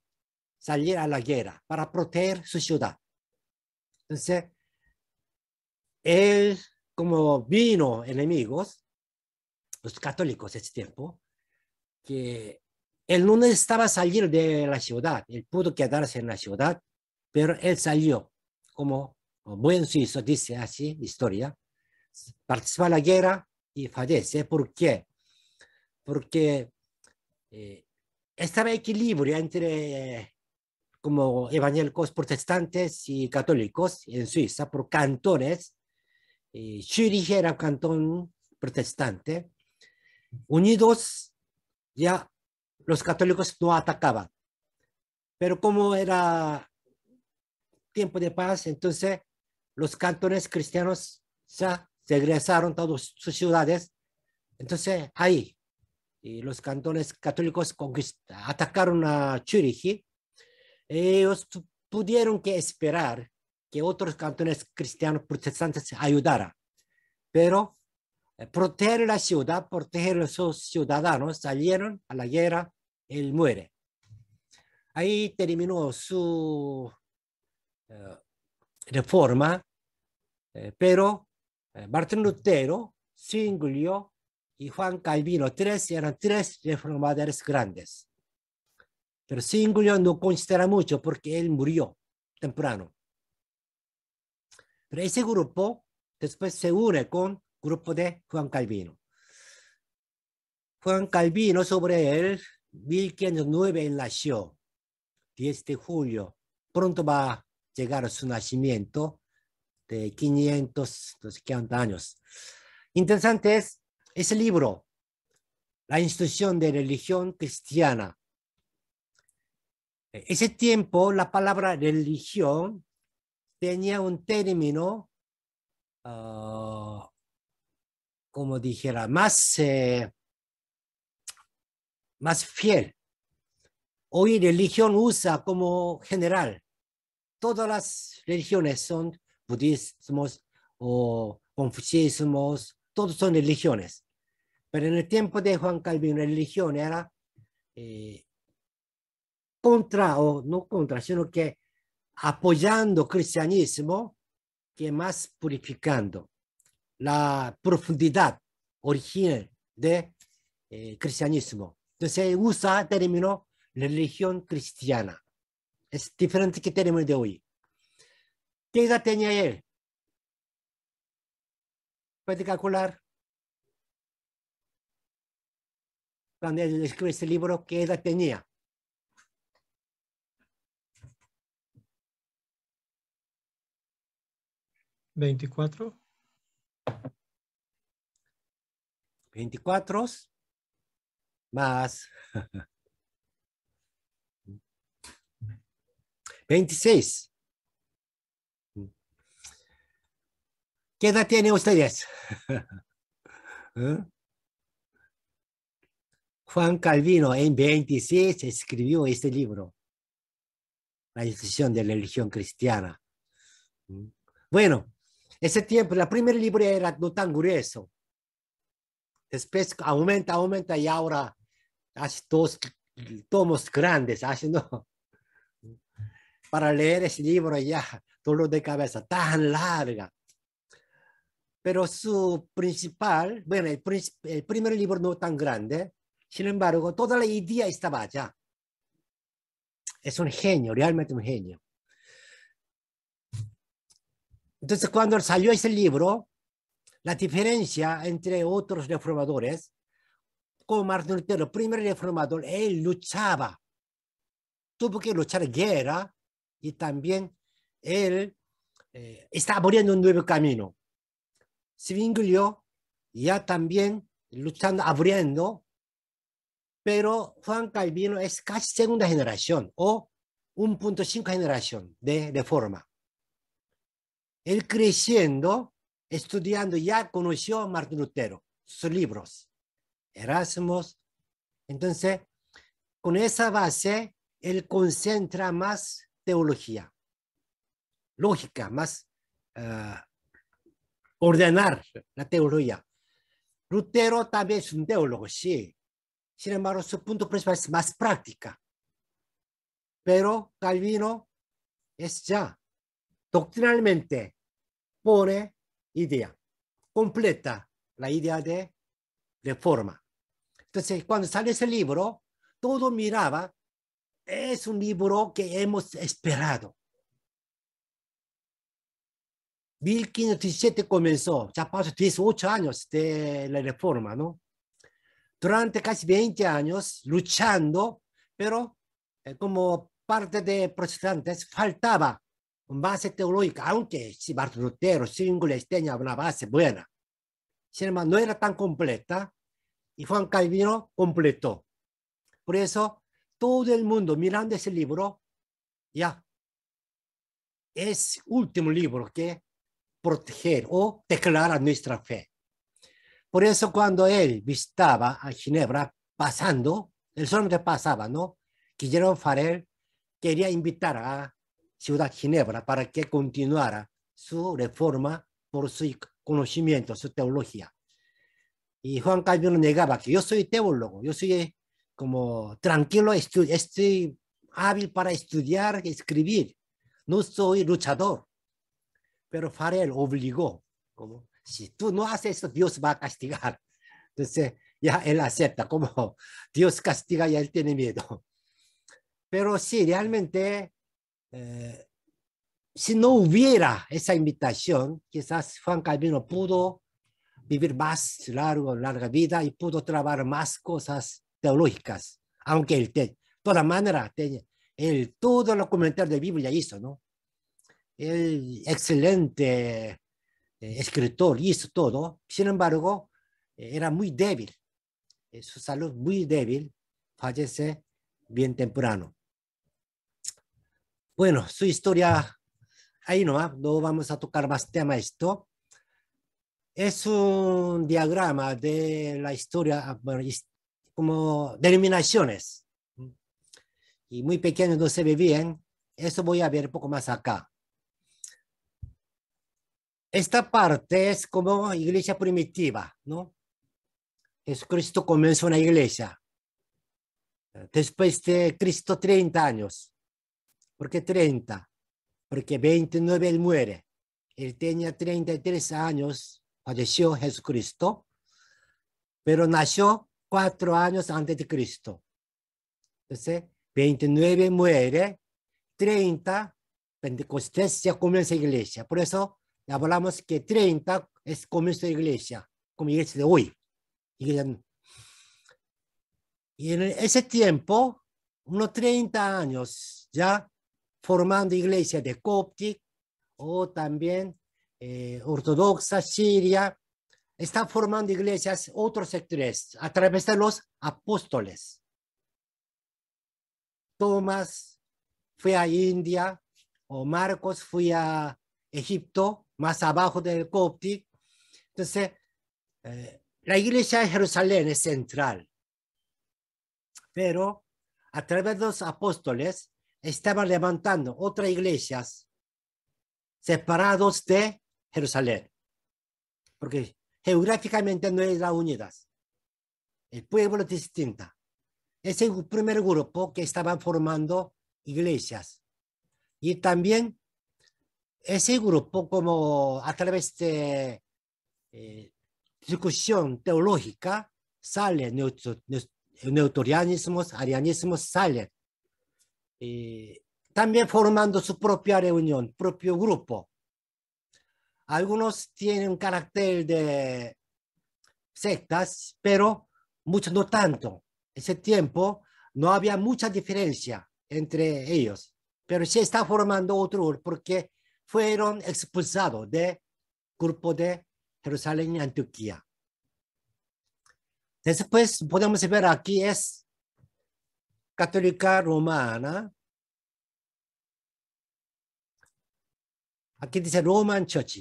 salir a la guerra para proteger su ciudad. Entonces, él como vino enemigos, los católicos ese tiempo, que él no necesitaba salir de la ciudad, él pudo quedarse en la ciudad, pero él salió como en suizo dice así historia, participa en la guerra y fallece. ¿Por qué? Porque eh, estaba equilibrio entre como evangélicos protestantes y católicos en Suiza por cantones. Eh, Zurich era un cantón protestante. Unidos ya los católicos no atacaban. Pero como era tiempo de paz, entonces los cantones cristianos ya regresaron todas sus ciudades. Entonces, ahí los cantones católicos atacaron a Zurich. Ellos pudieron que esperar que otros cantones cristianos protestantes ayudaran. Pero eh, proteger la ciudad, proteger a sus ciudadanos, salieron a la guerra, él muere. Ahí terminó su eh, reforma eh, pero eh, Martín Lutero, Singulio, y Juan Calvino, tres eran tres reformadores grandes. Pero Singulio no considera mucho porque él murió temprano. Pero ese grupo después se une con grupo de Juan Calvino. Juan Calvino sobre él, 1509 nació, 10 de julio. Pronto va a llegar a su nacimiento, de este, 500 años. Interesante es ese libro, La instrucción de religión cristiana. E, ese tiempo, la palabra religión tenía un término, ah, como dijera, más, eh, más fiel. Hoy religión usa como general. Todas las religiones son budismos o Confucismos, todos son religiones. Pero en el tiempo de Juan Calvino, la religión era eh, contra, o no contra, sino que apoyando cristianismo que más purificando la profundidad original de eh, cristianismo. Entonces usa el término religión cristiana. Es diferente que el término de hoy. ¿Qué edad tenía él? Puede calcular. Cuando él escribe este libro, ¿qué edad tenía? Veinticuatro. Veinticuatro. más Veintiséis. ¿Qué edad tienen ustedes? ¿Eh? Juan Calvino en 26 escribió este libro, La decisión de la religión cristiana. ¿Mm? Bueno, ese tiempo, el primer libro era no tan grueso. Después aumenta, aumenta y ahora hace dos tomos grandes, hace Para leer ese libro ya, dolor de cabeza tan larga pero su principal, bueno, el, primer libro no tan grande, sin embargo, toda la idea estaba allá. Es un genio, realmente un genio. Entonces, cuando salió ese libro, la diferencia entre otros reformadores, como Martín Lutero, el primer reformador, él luchaba, tuvo que luchar guerra y también él eh, estaba está abriendo un nuevo camino Zwinglio ya también luchando, abriendo, pero Juan Calvino es casi segunda generación o 1.5 generación de reforma. Él creciendo, estudiando, ya conoció a Martín Lutero, sus libros, Erasmus. Entonces, con esa base, él concentra más teología, lógica, más ah, ordenar la teología. Rutero también es un teólogo, sí. Sin embargo, su punto principal es más práctica. Pero Calvino es ya doctrinalmente pone idea, completa la idea de reforma. Entonces, cuando sale ese libro, todo miraba, es un libro que hemos esperado. 1517 comenzó, ya pasó 18 años de la reforma, ¿no? Durante casi 20 años luchando, pero eh, como parte de protestantes faltaba una base teológica, aunque si Martín Lutero, inglés tenía una base buena. Sin embargo, no era tan completa y Juan Calvino completó. Por eso, todo el mundo mirando ese libro, ya, es último libro que proteger o declarar nuestra fe. Por eso cuando él visitaba a Ginebra pasando, él solamente pasaba, ¿no? Guillermo Farel quería invitar a Ciudad Ginebra para que continuara su reforma por su conocimiento, su teología. Y Juan Calvino negaba que yo soy teólogo, yo soy como tranquilo, estoy, hábil para estudiar, escribir, no soy luchador pero Farel obligó, como si tú no haces esto, Dios va a castigar. Entonces, ya él acepta, como Dios castiga y él tiene miedo. Pero sí, realmente, eh, si no hubiera esa invitación, quizás Juan Calvino pudo vivir más largo, larga vida y pudo trabajar más cosas teológicas, aunque él, de todas maneras, él todo lo comentario de Biblia hizo, ¿no? el excelente eh, escritor, hizo todo, sin embargo, eh, era muy débil, eh, su salud muy débil, fallece bien temprano. Bueno, su historia, ahí no, no vamos a tocar más tema esto. Es un diagrama de la historia, ah, como denominaciones. Y muy pequeño no se ve bien, eso voy a ver un poco más acá esta parte es como iglesia primitiva, ¿no? Jesucristo comenzó una iglesia. Eh, después de Cristo 30 años. ¿Por qué 30? Porque 29 él muere. Él tenía 33 años, falleció Jesucristo, pero nació cuatro años antes de Cristo. Entonces, 29 muere, 30, Pentecostés ya comienza iglesia. Por eso hablamos que 30 es comienzo de iglesia, como iglesia de hoy. Y en ese tiempo, unos 30 años ya formando iglesia de Coptic o también eh, ortodoxa, siria, están formando iglesias, otros sectores, a través de los apóstoles. Tomás fue a India, o Marcos fue a Egipto, más abajo del Coptic. Entonces, eh, la iglesia de Jerusalén es central, pero a través de los apóstoles estaban levantando otras iglesias separados de Jerusalén, porque geográficamente no es la unidad. El pueblo es distinta. Es el primer grupo que estaban formando iglesias. Y también ese grupo como a través de eh, discusión teológica sale neutro, neutorianismos, arianismos, sale. Eh, también formando su propia reunión, propio grupo. Algunos tienen carácter de sectas, pero muchos no tanto. Ese tiempo no había mucha diferencia entre ellos, pero se está formando otro porque fueron expulsados del grupo de Jerusalén y Antioquía. Después podemos ver aquí es católica romana. Aquí dice Roman Church.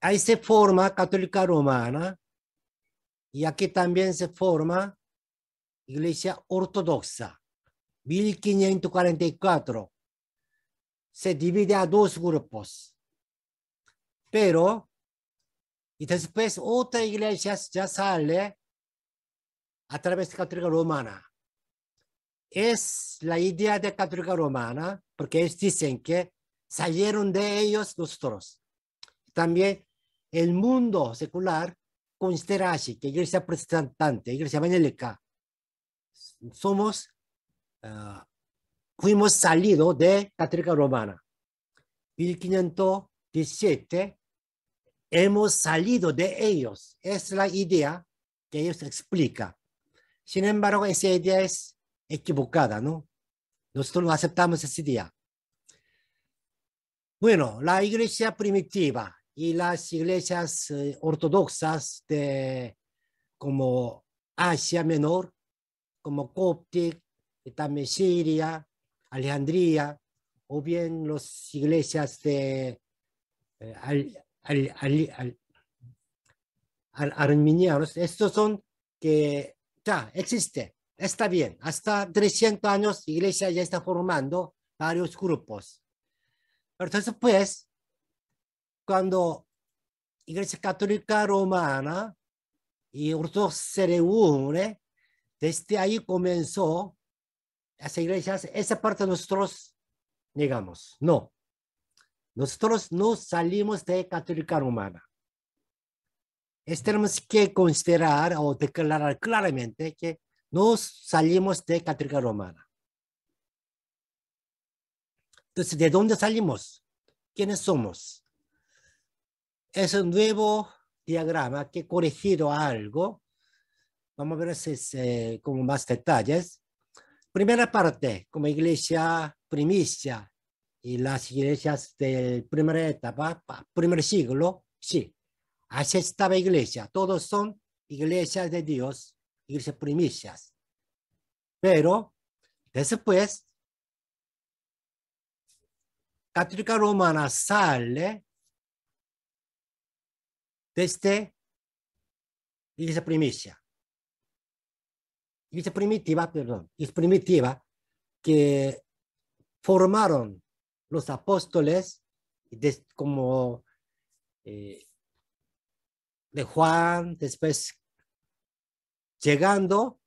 Ahí se forma católica romana y aquí también se forma iglesia ortodoxa. 1544 se divide a dos grupos. Pero, y después otra iglesia ya sale a través de Católica Romana. Es la idea de Católica Romana, porque ellos dicen que salieron de ellos nosotros. También el mundo secular considera así, que iglesia protestante, iglesia evangélica, somos ah, fuimos salidos de Católica Romana. 1517 hemos salido de ellos. Es la idea que ellos explica. Sin embargo, esa idea es equivocada, ¿no? Nosotros no aceptamos esa idea. Bueno, la iglesia primitiva y las iglesias eh, ortodoxas de como Asia Menor, como Coptic, y también Alejandría o bien las iglesias de eh, estos son que ya existe, está bien, hasta 300 años la iglesia ya está formando varios grupos. Entonces, pues, cuando Iglesia Católica Romana y Ortodoxa se reúne, desde ahí comenzó las iglesias, esa parte nosotros digamos, No. Nosotros no salimos de católica romana. tenemos que considerar o declarar claramente que no salimos de católica romana. Entonces, ¿de dónde salimos? ¿Quiénes somos? Es un nuevo diagrama que he corregido algo. Vamos a ver si es, eh, con más detalles primera parte, como iglesia primicia y las iglesias de primera etapa, primer siglo, sí, así estaba iglesia. Todos son iglesias de Dios, iglesias primicias. Pero después, Católica Romana sale desde este iglesia primicia es primitiva, perdón, es primitiva que formaron los apóstoles como eh, de Juan, después llegando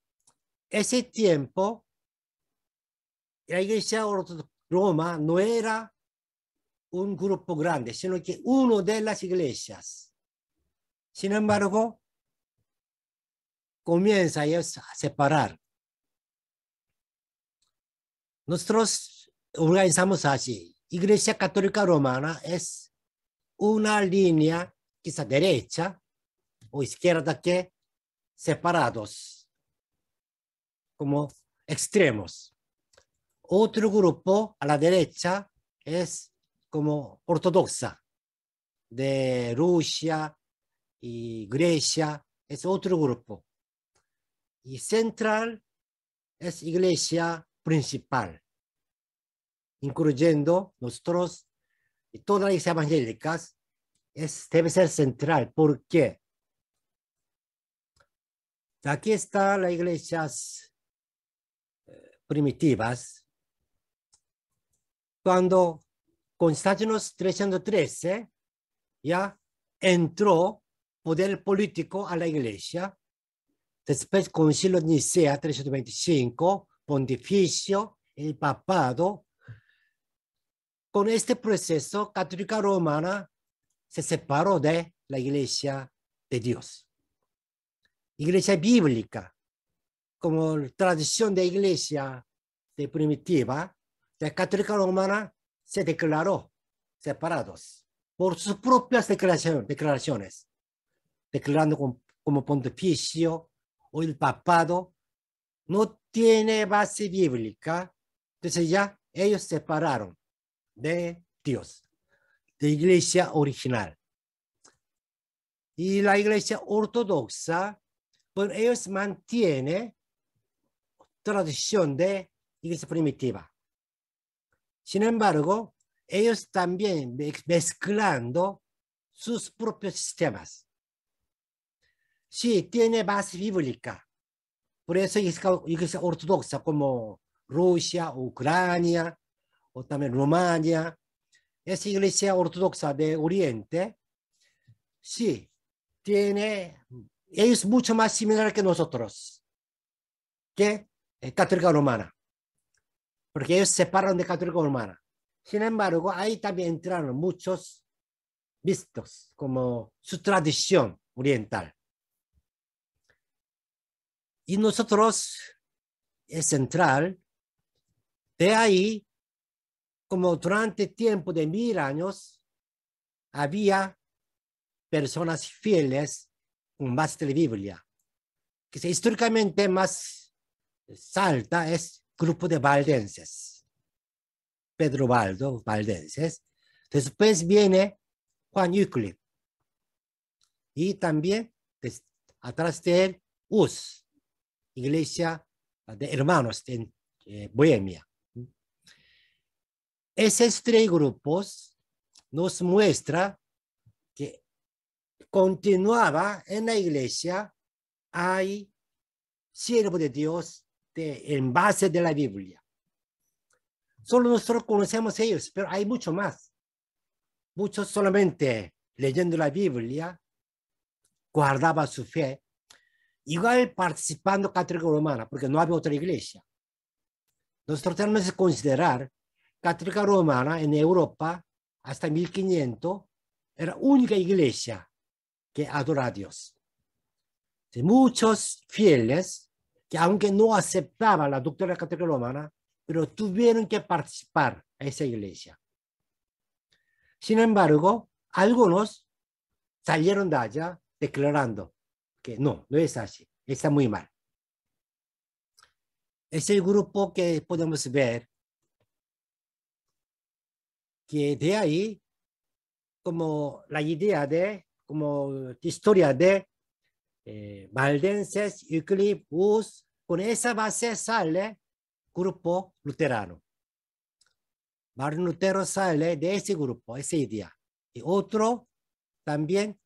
ese tiempo, la iglesia ortodoxa Roma no era un grupo grande, sino que uno de las iglesias. Sin embargo, comienza a separar. Nosotros organizamos así. Iglesia Católica Romana es una línea quizá derecha o izquierda que separados como extremos. Otro grupo a la derecha es como ortodoxa de Rusia y Grecia, es otro grupo y central es iglesia principal, incluyendo nosotros y todas las iglesias evangélicas, es, debe ser central. ¿Por qué? Aquí están las iglesias eh, primitivas. Cuando Constantinos 313 ya entró poder político a la iglesia, Después, con Concilio de Nicea 325, pontificio, el papado. Con este proceso, Católica Romana se separó de la Iglesia de Dios. Iglesia bíblica, como tradición de Iglesia primitiva, la Católica Romana se declaró separados por sus propias declaraciones, declarando como pontificio o el papado no tiene base bíblica, entonces ya ellos se separaron de Dios, de iglesia original. Y la iglesia ortodoxa, pues ellos mantiene tradición de iglesia primitiva. Sin embargo, ellos también mezclando sus propios sistemas. Sí, tiene base bíblica. Por eso es iglesia ortodoxa como Rusia, Ucrania o también Rumania. Esa iglesia ortodoxa de Oriente. Sí, tiene, es mucho más similar que nosotros, que católica romana, porque ellos se separan de católica romana. Sin embargo, ahí también entraron muchos vistos como su tradición oriental. Y nosotros es central. De ahí, como durante tiempo de mil años, había personas fieles con más de la Biblia. Que se, históricamente más salta es grupo de valdenses. Pedro Valdo valdenses. Después viene Juan Euclid. Y también, atrás de él, Us iglesia de hermanos en eh, Bohemia. Esos tres grupos nos muestra que continuaba en la iglesia hay siervo de Dios de, en base de la Biblia. Solo nosotros conocemos ellos, pero hay mucho más. Muchos solamente leyendo la Biblia guardaba su fe igual participando católica romana, porque no había otra iglesia. Nosotros tenemos que considerar católica romana en Europa hasta 1500 era única iglesia que adora a Dios. De muchos fieles que aunque no aceptaban la doctrina católica romana, pero tuvieron que participar a esa iglesia. Sin embargo, algunos salieron de allá declarando, que no, no es así, está muy mal. Es el grupo que podemos ver que de ahí como la idea de, como historia de eh, Valdenses, Euclid, con esa base sale grupo luterano. Martin Lutero sale de ese grupo, esa idea. Y otro también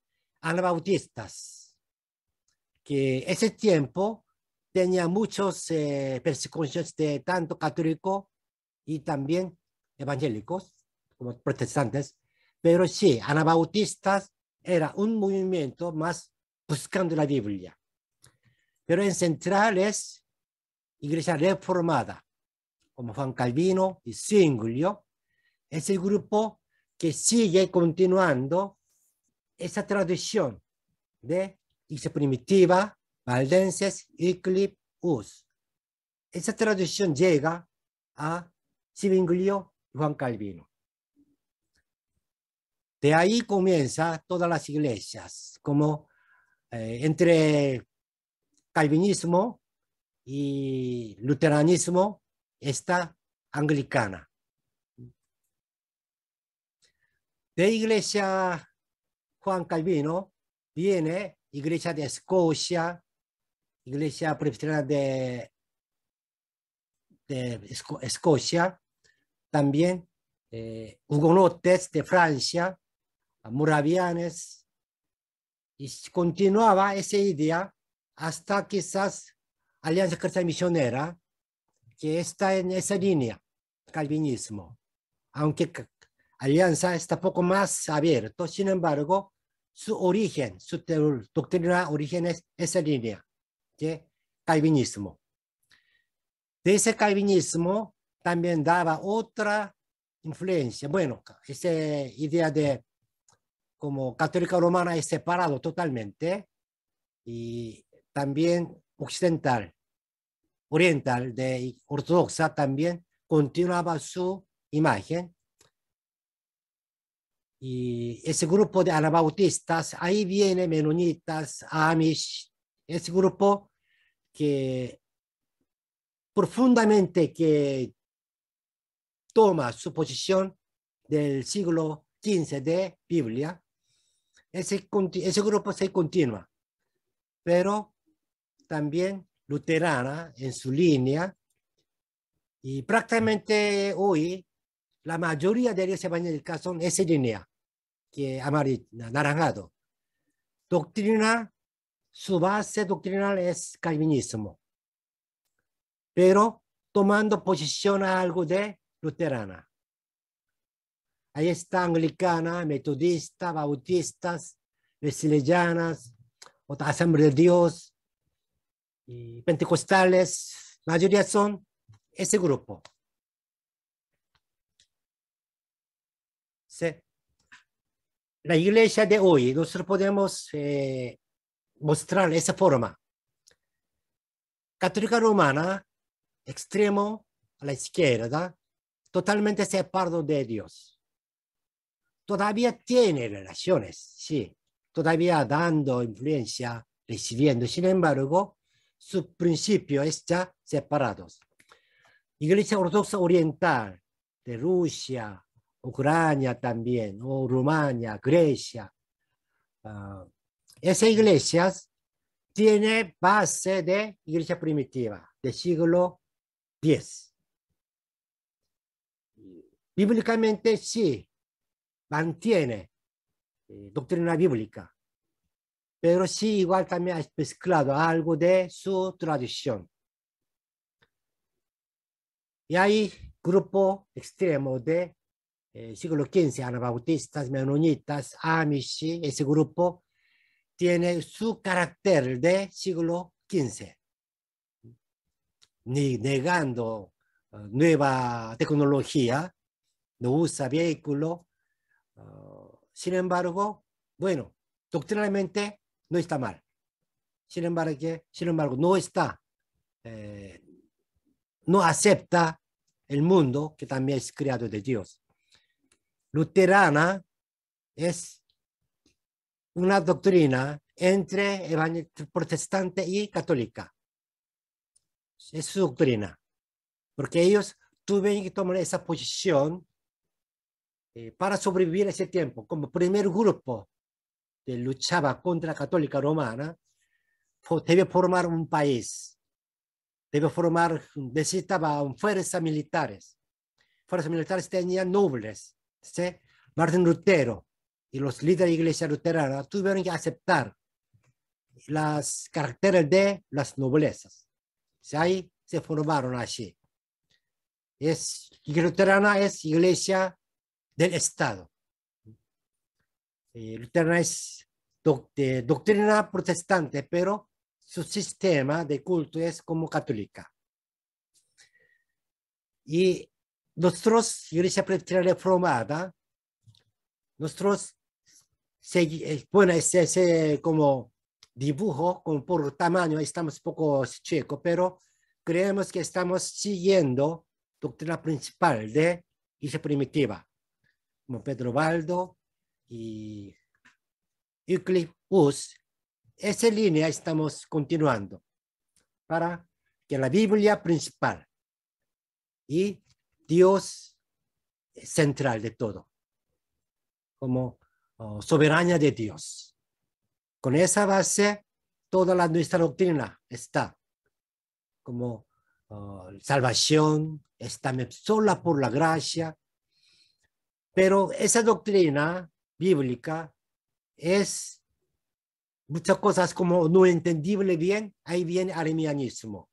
anabautistas que ese tiempo tenía muchos eh, persecuciones de tanto católico y también evangélicos, como protestantes, pero sí, anabautistas era un movimiento más buscando la Biblia. Pero en centrales, iglesia reformada, como Juan Calvino y Singulio, es el grupo que sigue continuando esa tradición de Dice primitiva, valdenses, y Us. Esa traducción llega a Sivinglio Juan Calvino. De ahí comienza todas las iglesias, como eh, entre calvinismo y luteranismo está anglicana. De iglesia Juan Calvino viene Iglesia de Escocia, Iglesia Presbiteriana de, Escocia, también eh, hugonotes de Francia, muravianes, y continuaba esa idea hasta quizás Alianza Cristiana Misionera, que está en esa línea, calvinismo, aunque Alianza está poco más abierto, sin embargo, su origen, su doctrina origen es esa línea, de calvinismo. De ese calvinismo también daba otra influencia. Bueno, esa idea de como católica romana es separado totalmente y también occidental, oriental, de ortodoxa también continuaba su imagen y ese grupo de anabautistas, ahí viene menonitas, amish, ese grupo que profundamente que toma su posición del siglo XV de Biblia, ese, ese grupo se continúa, pero también luterana en su línea y prácticamente hoy la mayoría de ellos se bañan el calzón esa línea, que es amarillo, naranjado. Doctrina, su base doctrinal es calvinismo, pero tomando posición algo de luterana. Ahí está anglicana, metodista, bautistas, wesleyanas, otra asamblea de Dios, y pentecostales, mayoría son ese grupo. La iglesia de hoy, nosotros podemos eh, mostrar esa forma. Católica romana, extremo a la izquierda, totalmente separado de Dios. Todavía tiene relaciones, sí, todavía dando influencia, recibiendo. Sin embargo, su principio está separados. Iglesia Ortodoxa Oriental de Rusia, Ucrania también, o Rumania, Grecia. Ah, esas iglesias tienen base de iglesia primitiva del siglo X. Bíblicamente sí, mantiene eh, doctrina bíblica, pero sí igual también ha mezclado algo de su tradición. Y hay grupo extremo de eh, siglo XV, anabautistas, menonitas, amish, ese grupo tiene su carácter de siglo XV, ni negando eh, nueva tecnología, no usa vehículo, eh, sin embargo, bueno, doctrinalmente no está mal. Sin embargo, sin embargo no está, no acepta el mundo que también es creado de Dios luterana es una doctrina entre protestante y católica. Es su doctrina, porque ellos tuvieron que tomar esa posición eh, para sobrevivir ese tiempo. Como primer grupo que luchaba contra la católica romana, debe formar un país, debe formar, necesitaba fuerzas militares. Fuerzas militares tenían nobles, se Martín Lutero y los líderes de la iglesia luterana tuvieron que aceptar las caracteres de las noblezas. Ahí se formaron así. Es, luterana es iglesia del Estado. Eh, luterana es doctrina protestante, pero su sistema de culto es como católica. Y nosotros, Iglesia Presbiteriana Reformada, nosotros, eh, bueno, ese, como dibujo por tamaño, estamos un poco chicos, pero creemos que estamos siguiendo doctrina principal de Iglesia Primitiva, como Pedro Baldo y Euclid Esa línea estamos continuando para que la Biblia principal y Dios central de todo, como soberanía oh, soberana de Dios. Con esa base, toda la, nuestra doctrina está como oh, salvación, está sola por la gracia, pero esa doctrina bíblica es muchas cosas como no entendible bien, ahí viene arminianismo.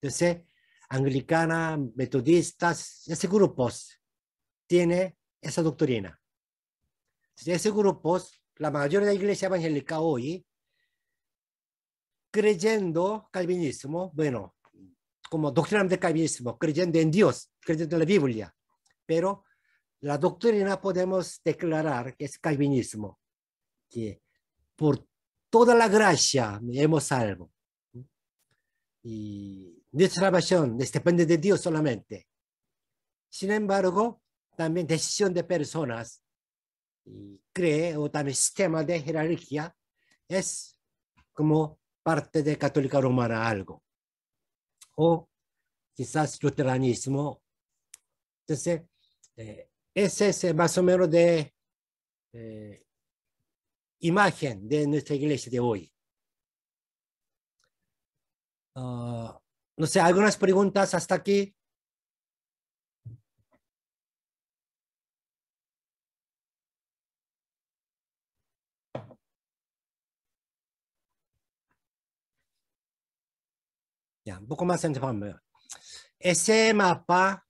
Entonces, anglicana, metodistas, ese grupo tiene esa doctrina. ese grupo, la mayoría de la iglesia evangélica hoy, creyendo calvinismo, bueno, como doctrina de calvinismo, creyendo en Dios, creyendo en la Biblia, pero la doctrina podemos declarar que es calvinismo, que por toda la gracia hemos salvo. Y nuestra salvación depende de Dios solamente. Sin embargo, también decisión de personas y cree o también sistema de jerarquía es como parte de católica romana algo. O quizás luteranismo. Entonces, eh, ese es eh, más o menos de eh, imagen de nuestra iglesia de hoy. Ah, no sé, algunas preguntas hasta aquí. Ya, un poco más en forma. Ese mapa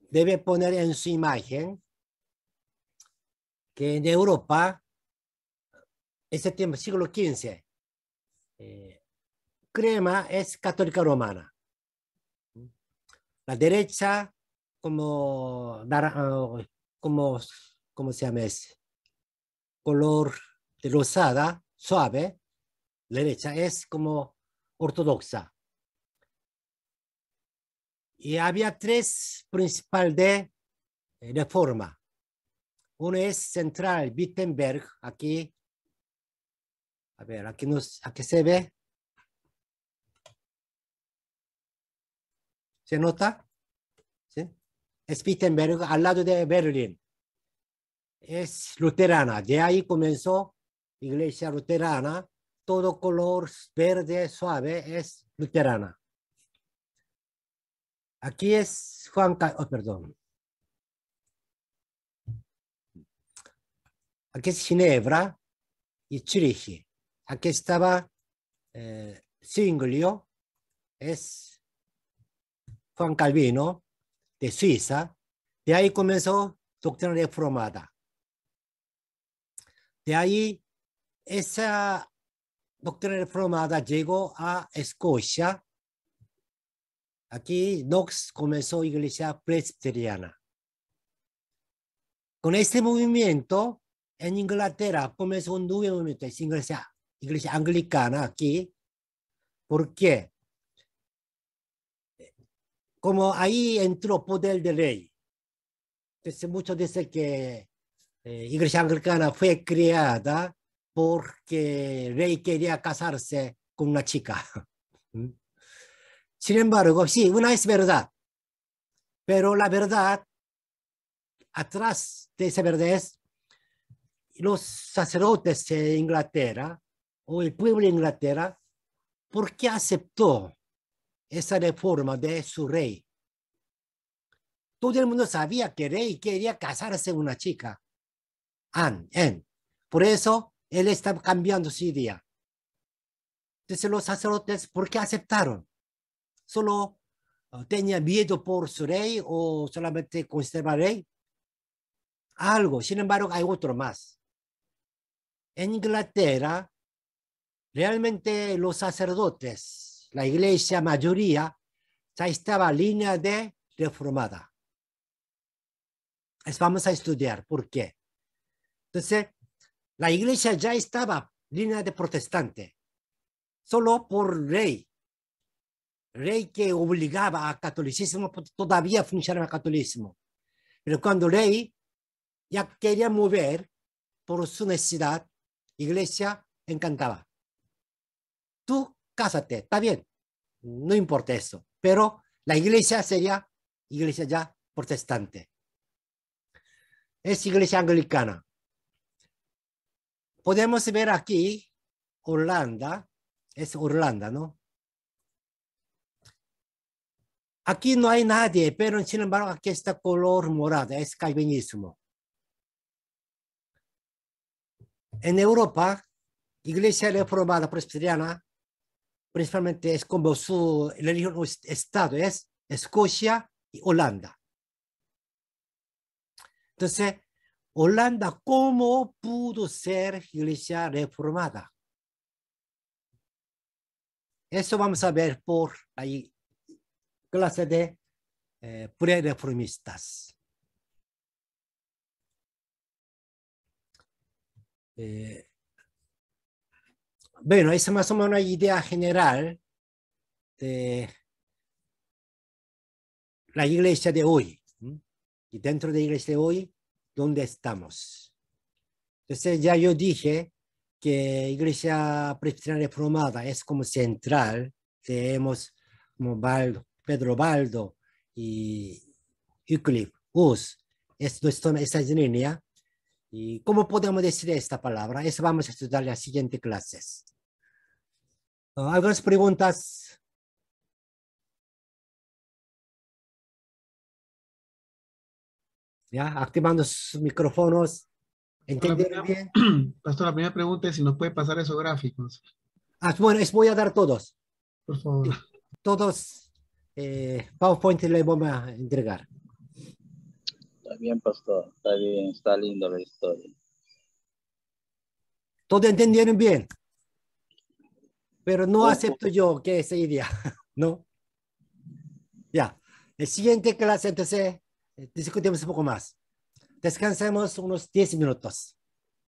debe poner en su imagen que en Europa, ese tiempo, siglo XV, eh, Crema es católica romana la derecha como, ah, como, ¿cómo se llama ese? Color de rosada, suave, la derecha es como ortodoxa. Y había tres principales de reforma. Eh, Uno es central, Wittenberg, aquí. A ver, aquí, nos, aquí se ve ¿Se nota? ¿Sí? Es Wittenberg, al lado de Berlín. Es luterana. De ahí comenzó iglesia luterana. Todo color verde suave es luterana. Aquí es Juan, oh, perdón. Aquí es Ginebra y Zurich. Aquí estaba eh, Singlio, es Juan Calvino de Suiza. De ahí comenzó doctrina reformada. De ahí esa doctrina reformada llegó a Escocia. Aquí Knox comenzó iglesia presbiteriana. Con este movimiento, en Inglaterra comenzó un nuevo movimiento, iglesia, iglesia anglicana aquí. ¿Por qué? como ahí entró poder del rey. muchos dicen que la eh, Iglesia Anglicana fue creada porque el rey quería casarse con una chica. ¿Mm? Sin embargo, sí, una es verdad, pero la verdad, atrás de esa verdad los sacerdotes de Inglaterra o el pueblo de Inglaterra, ¿por qué aceptó esa reforma de su rey. Todo el mundo sabía que el rey quería casarse con una chica. Por eso él está cambiando su idea. Entonces los sacerdotes, ¿por qué aceptaron? Solo uh, tenía miedo por su rey o solamente el rey. Algo, sin embargo, hay otro más. En Inglaterra, realmente los sacerdotes la iglesia mayoría ya estaba línea de reformada. Es, vamos a estudiar por qué. Entonces, la iglesia ya estaba línea de protestante, solo por rey. Rey que obligaba a catolicismo, pues, todavía funcionaba el catolicismo. Pero cuando rey ya quería mover por su necesidad, iglesia encantaba. Tú cásate, está bien, no importa eso, pero la iglesia sería iglesia ya protestante. Es iglesia anglicana. Podemos ver aquí Holanda, es Holanda, ¿no? Aquí no hay nadie, pero sin embargo aquí está color morada es calvinismo. En Europa, iglesia reformada presbiteriana principalmente es como su religión o estado, es Escocia y Holanda. Entonces, Holanda, ¿cómo pudo ser iglesia reformada? Eso vamos a ver por ahí clase de eh, pre-reformistas. Eh, bueno, esa es más o menos una idea general de la iglesia de hoy. Y dentro de la iglesia de hoy, ¿dónde estamos? Entonces ya yo dije que iglesia presbiteriana reformada es como central. Tenemos como Baldo, Pedro Baldo y Euclid, Us. Estos son esas líneas ¿Y cómo podemos decir esta palabra? Eso vamos a estudiar en las siguientes clases. Ah, ¿Algunas preguntas? Ya, activando sus micrófonos. ¿Entendieron bien? Pastor, la primera pregunta es si nos puede pasar esos gráficos. Ah, bueno, les voy a dar todos. Por favor. Todos eh, PowerPoint le voy a entregar bien, pastor. Está bien, está lindo la historia. Todos entendieron bien. Pero no acepto yo que esa idea, ¿no? Ya. la siguiente clase, entonces, eh, discutimos un poco más. Descansemos unos 10 minutos.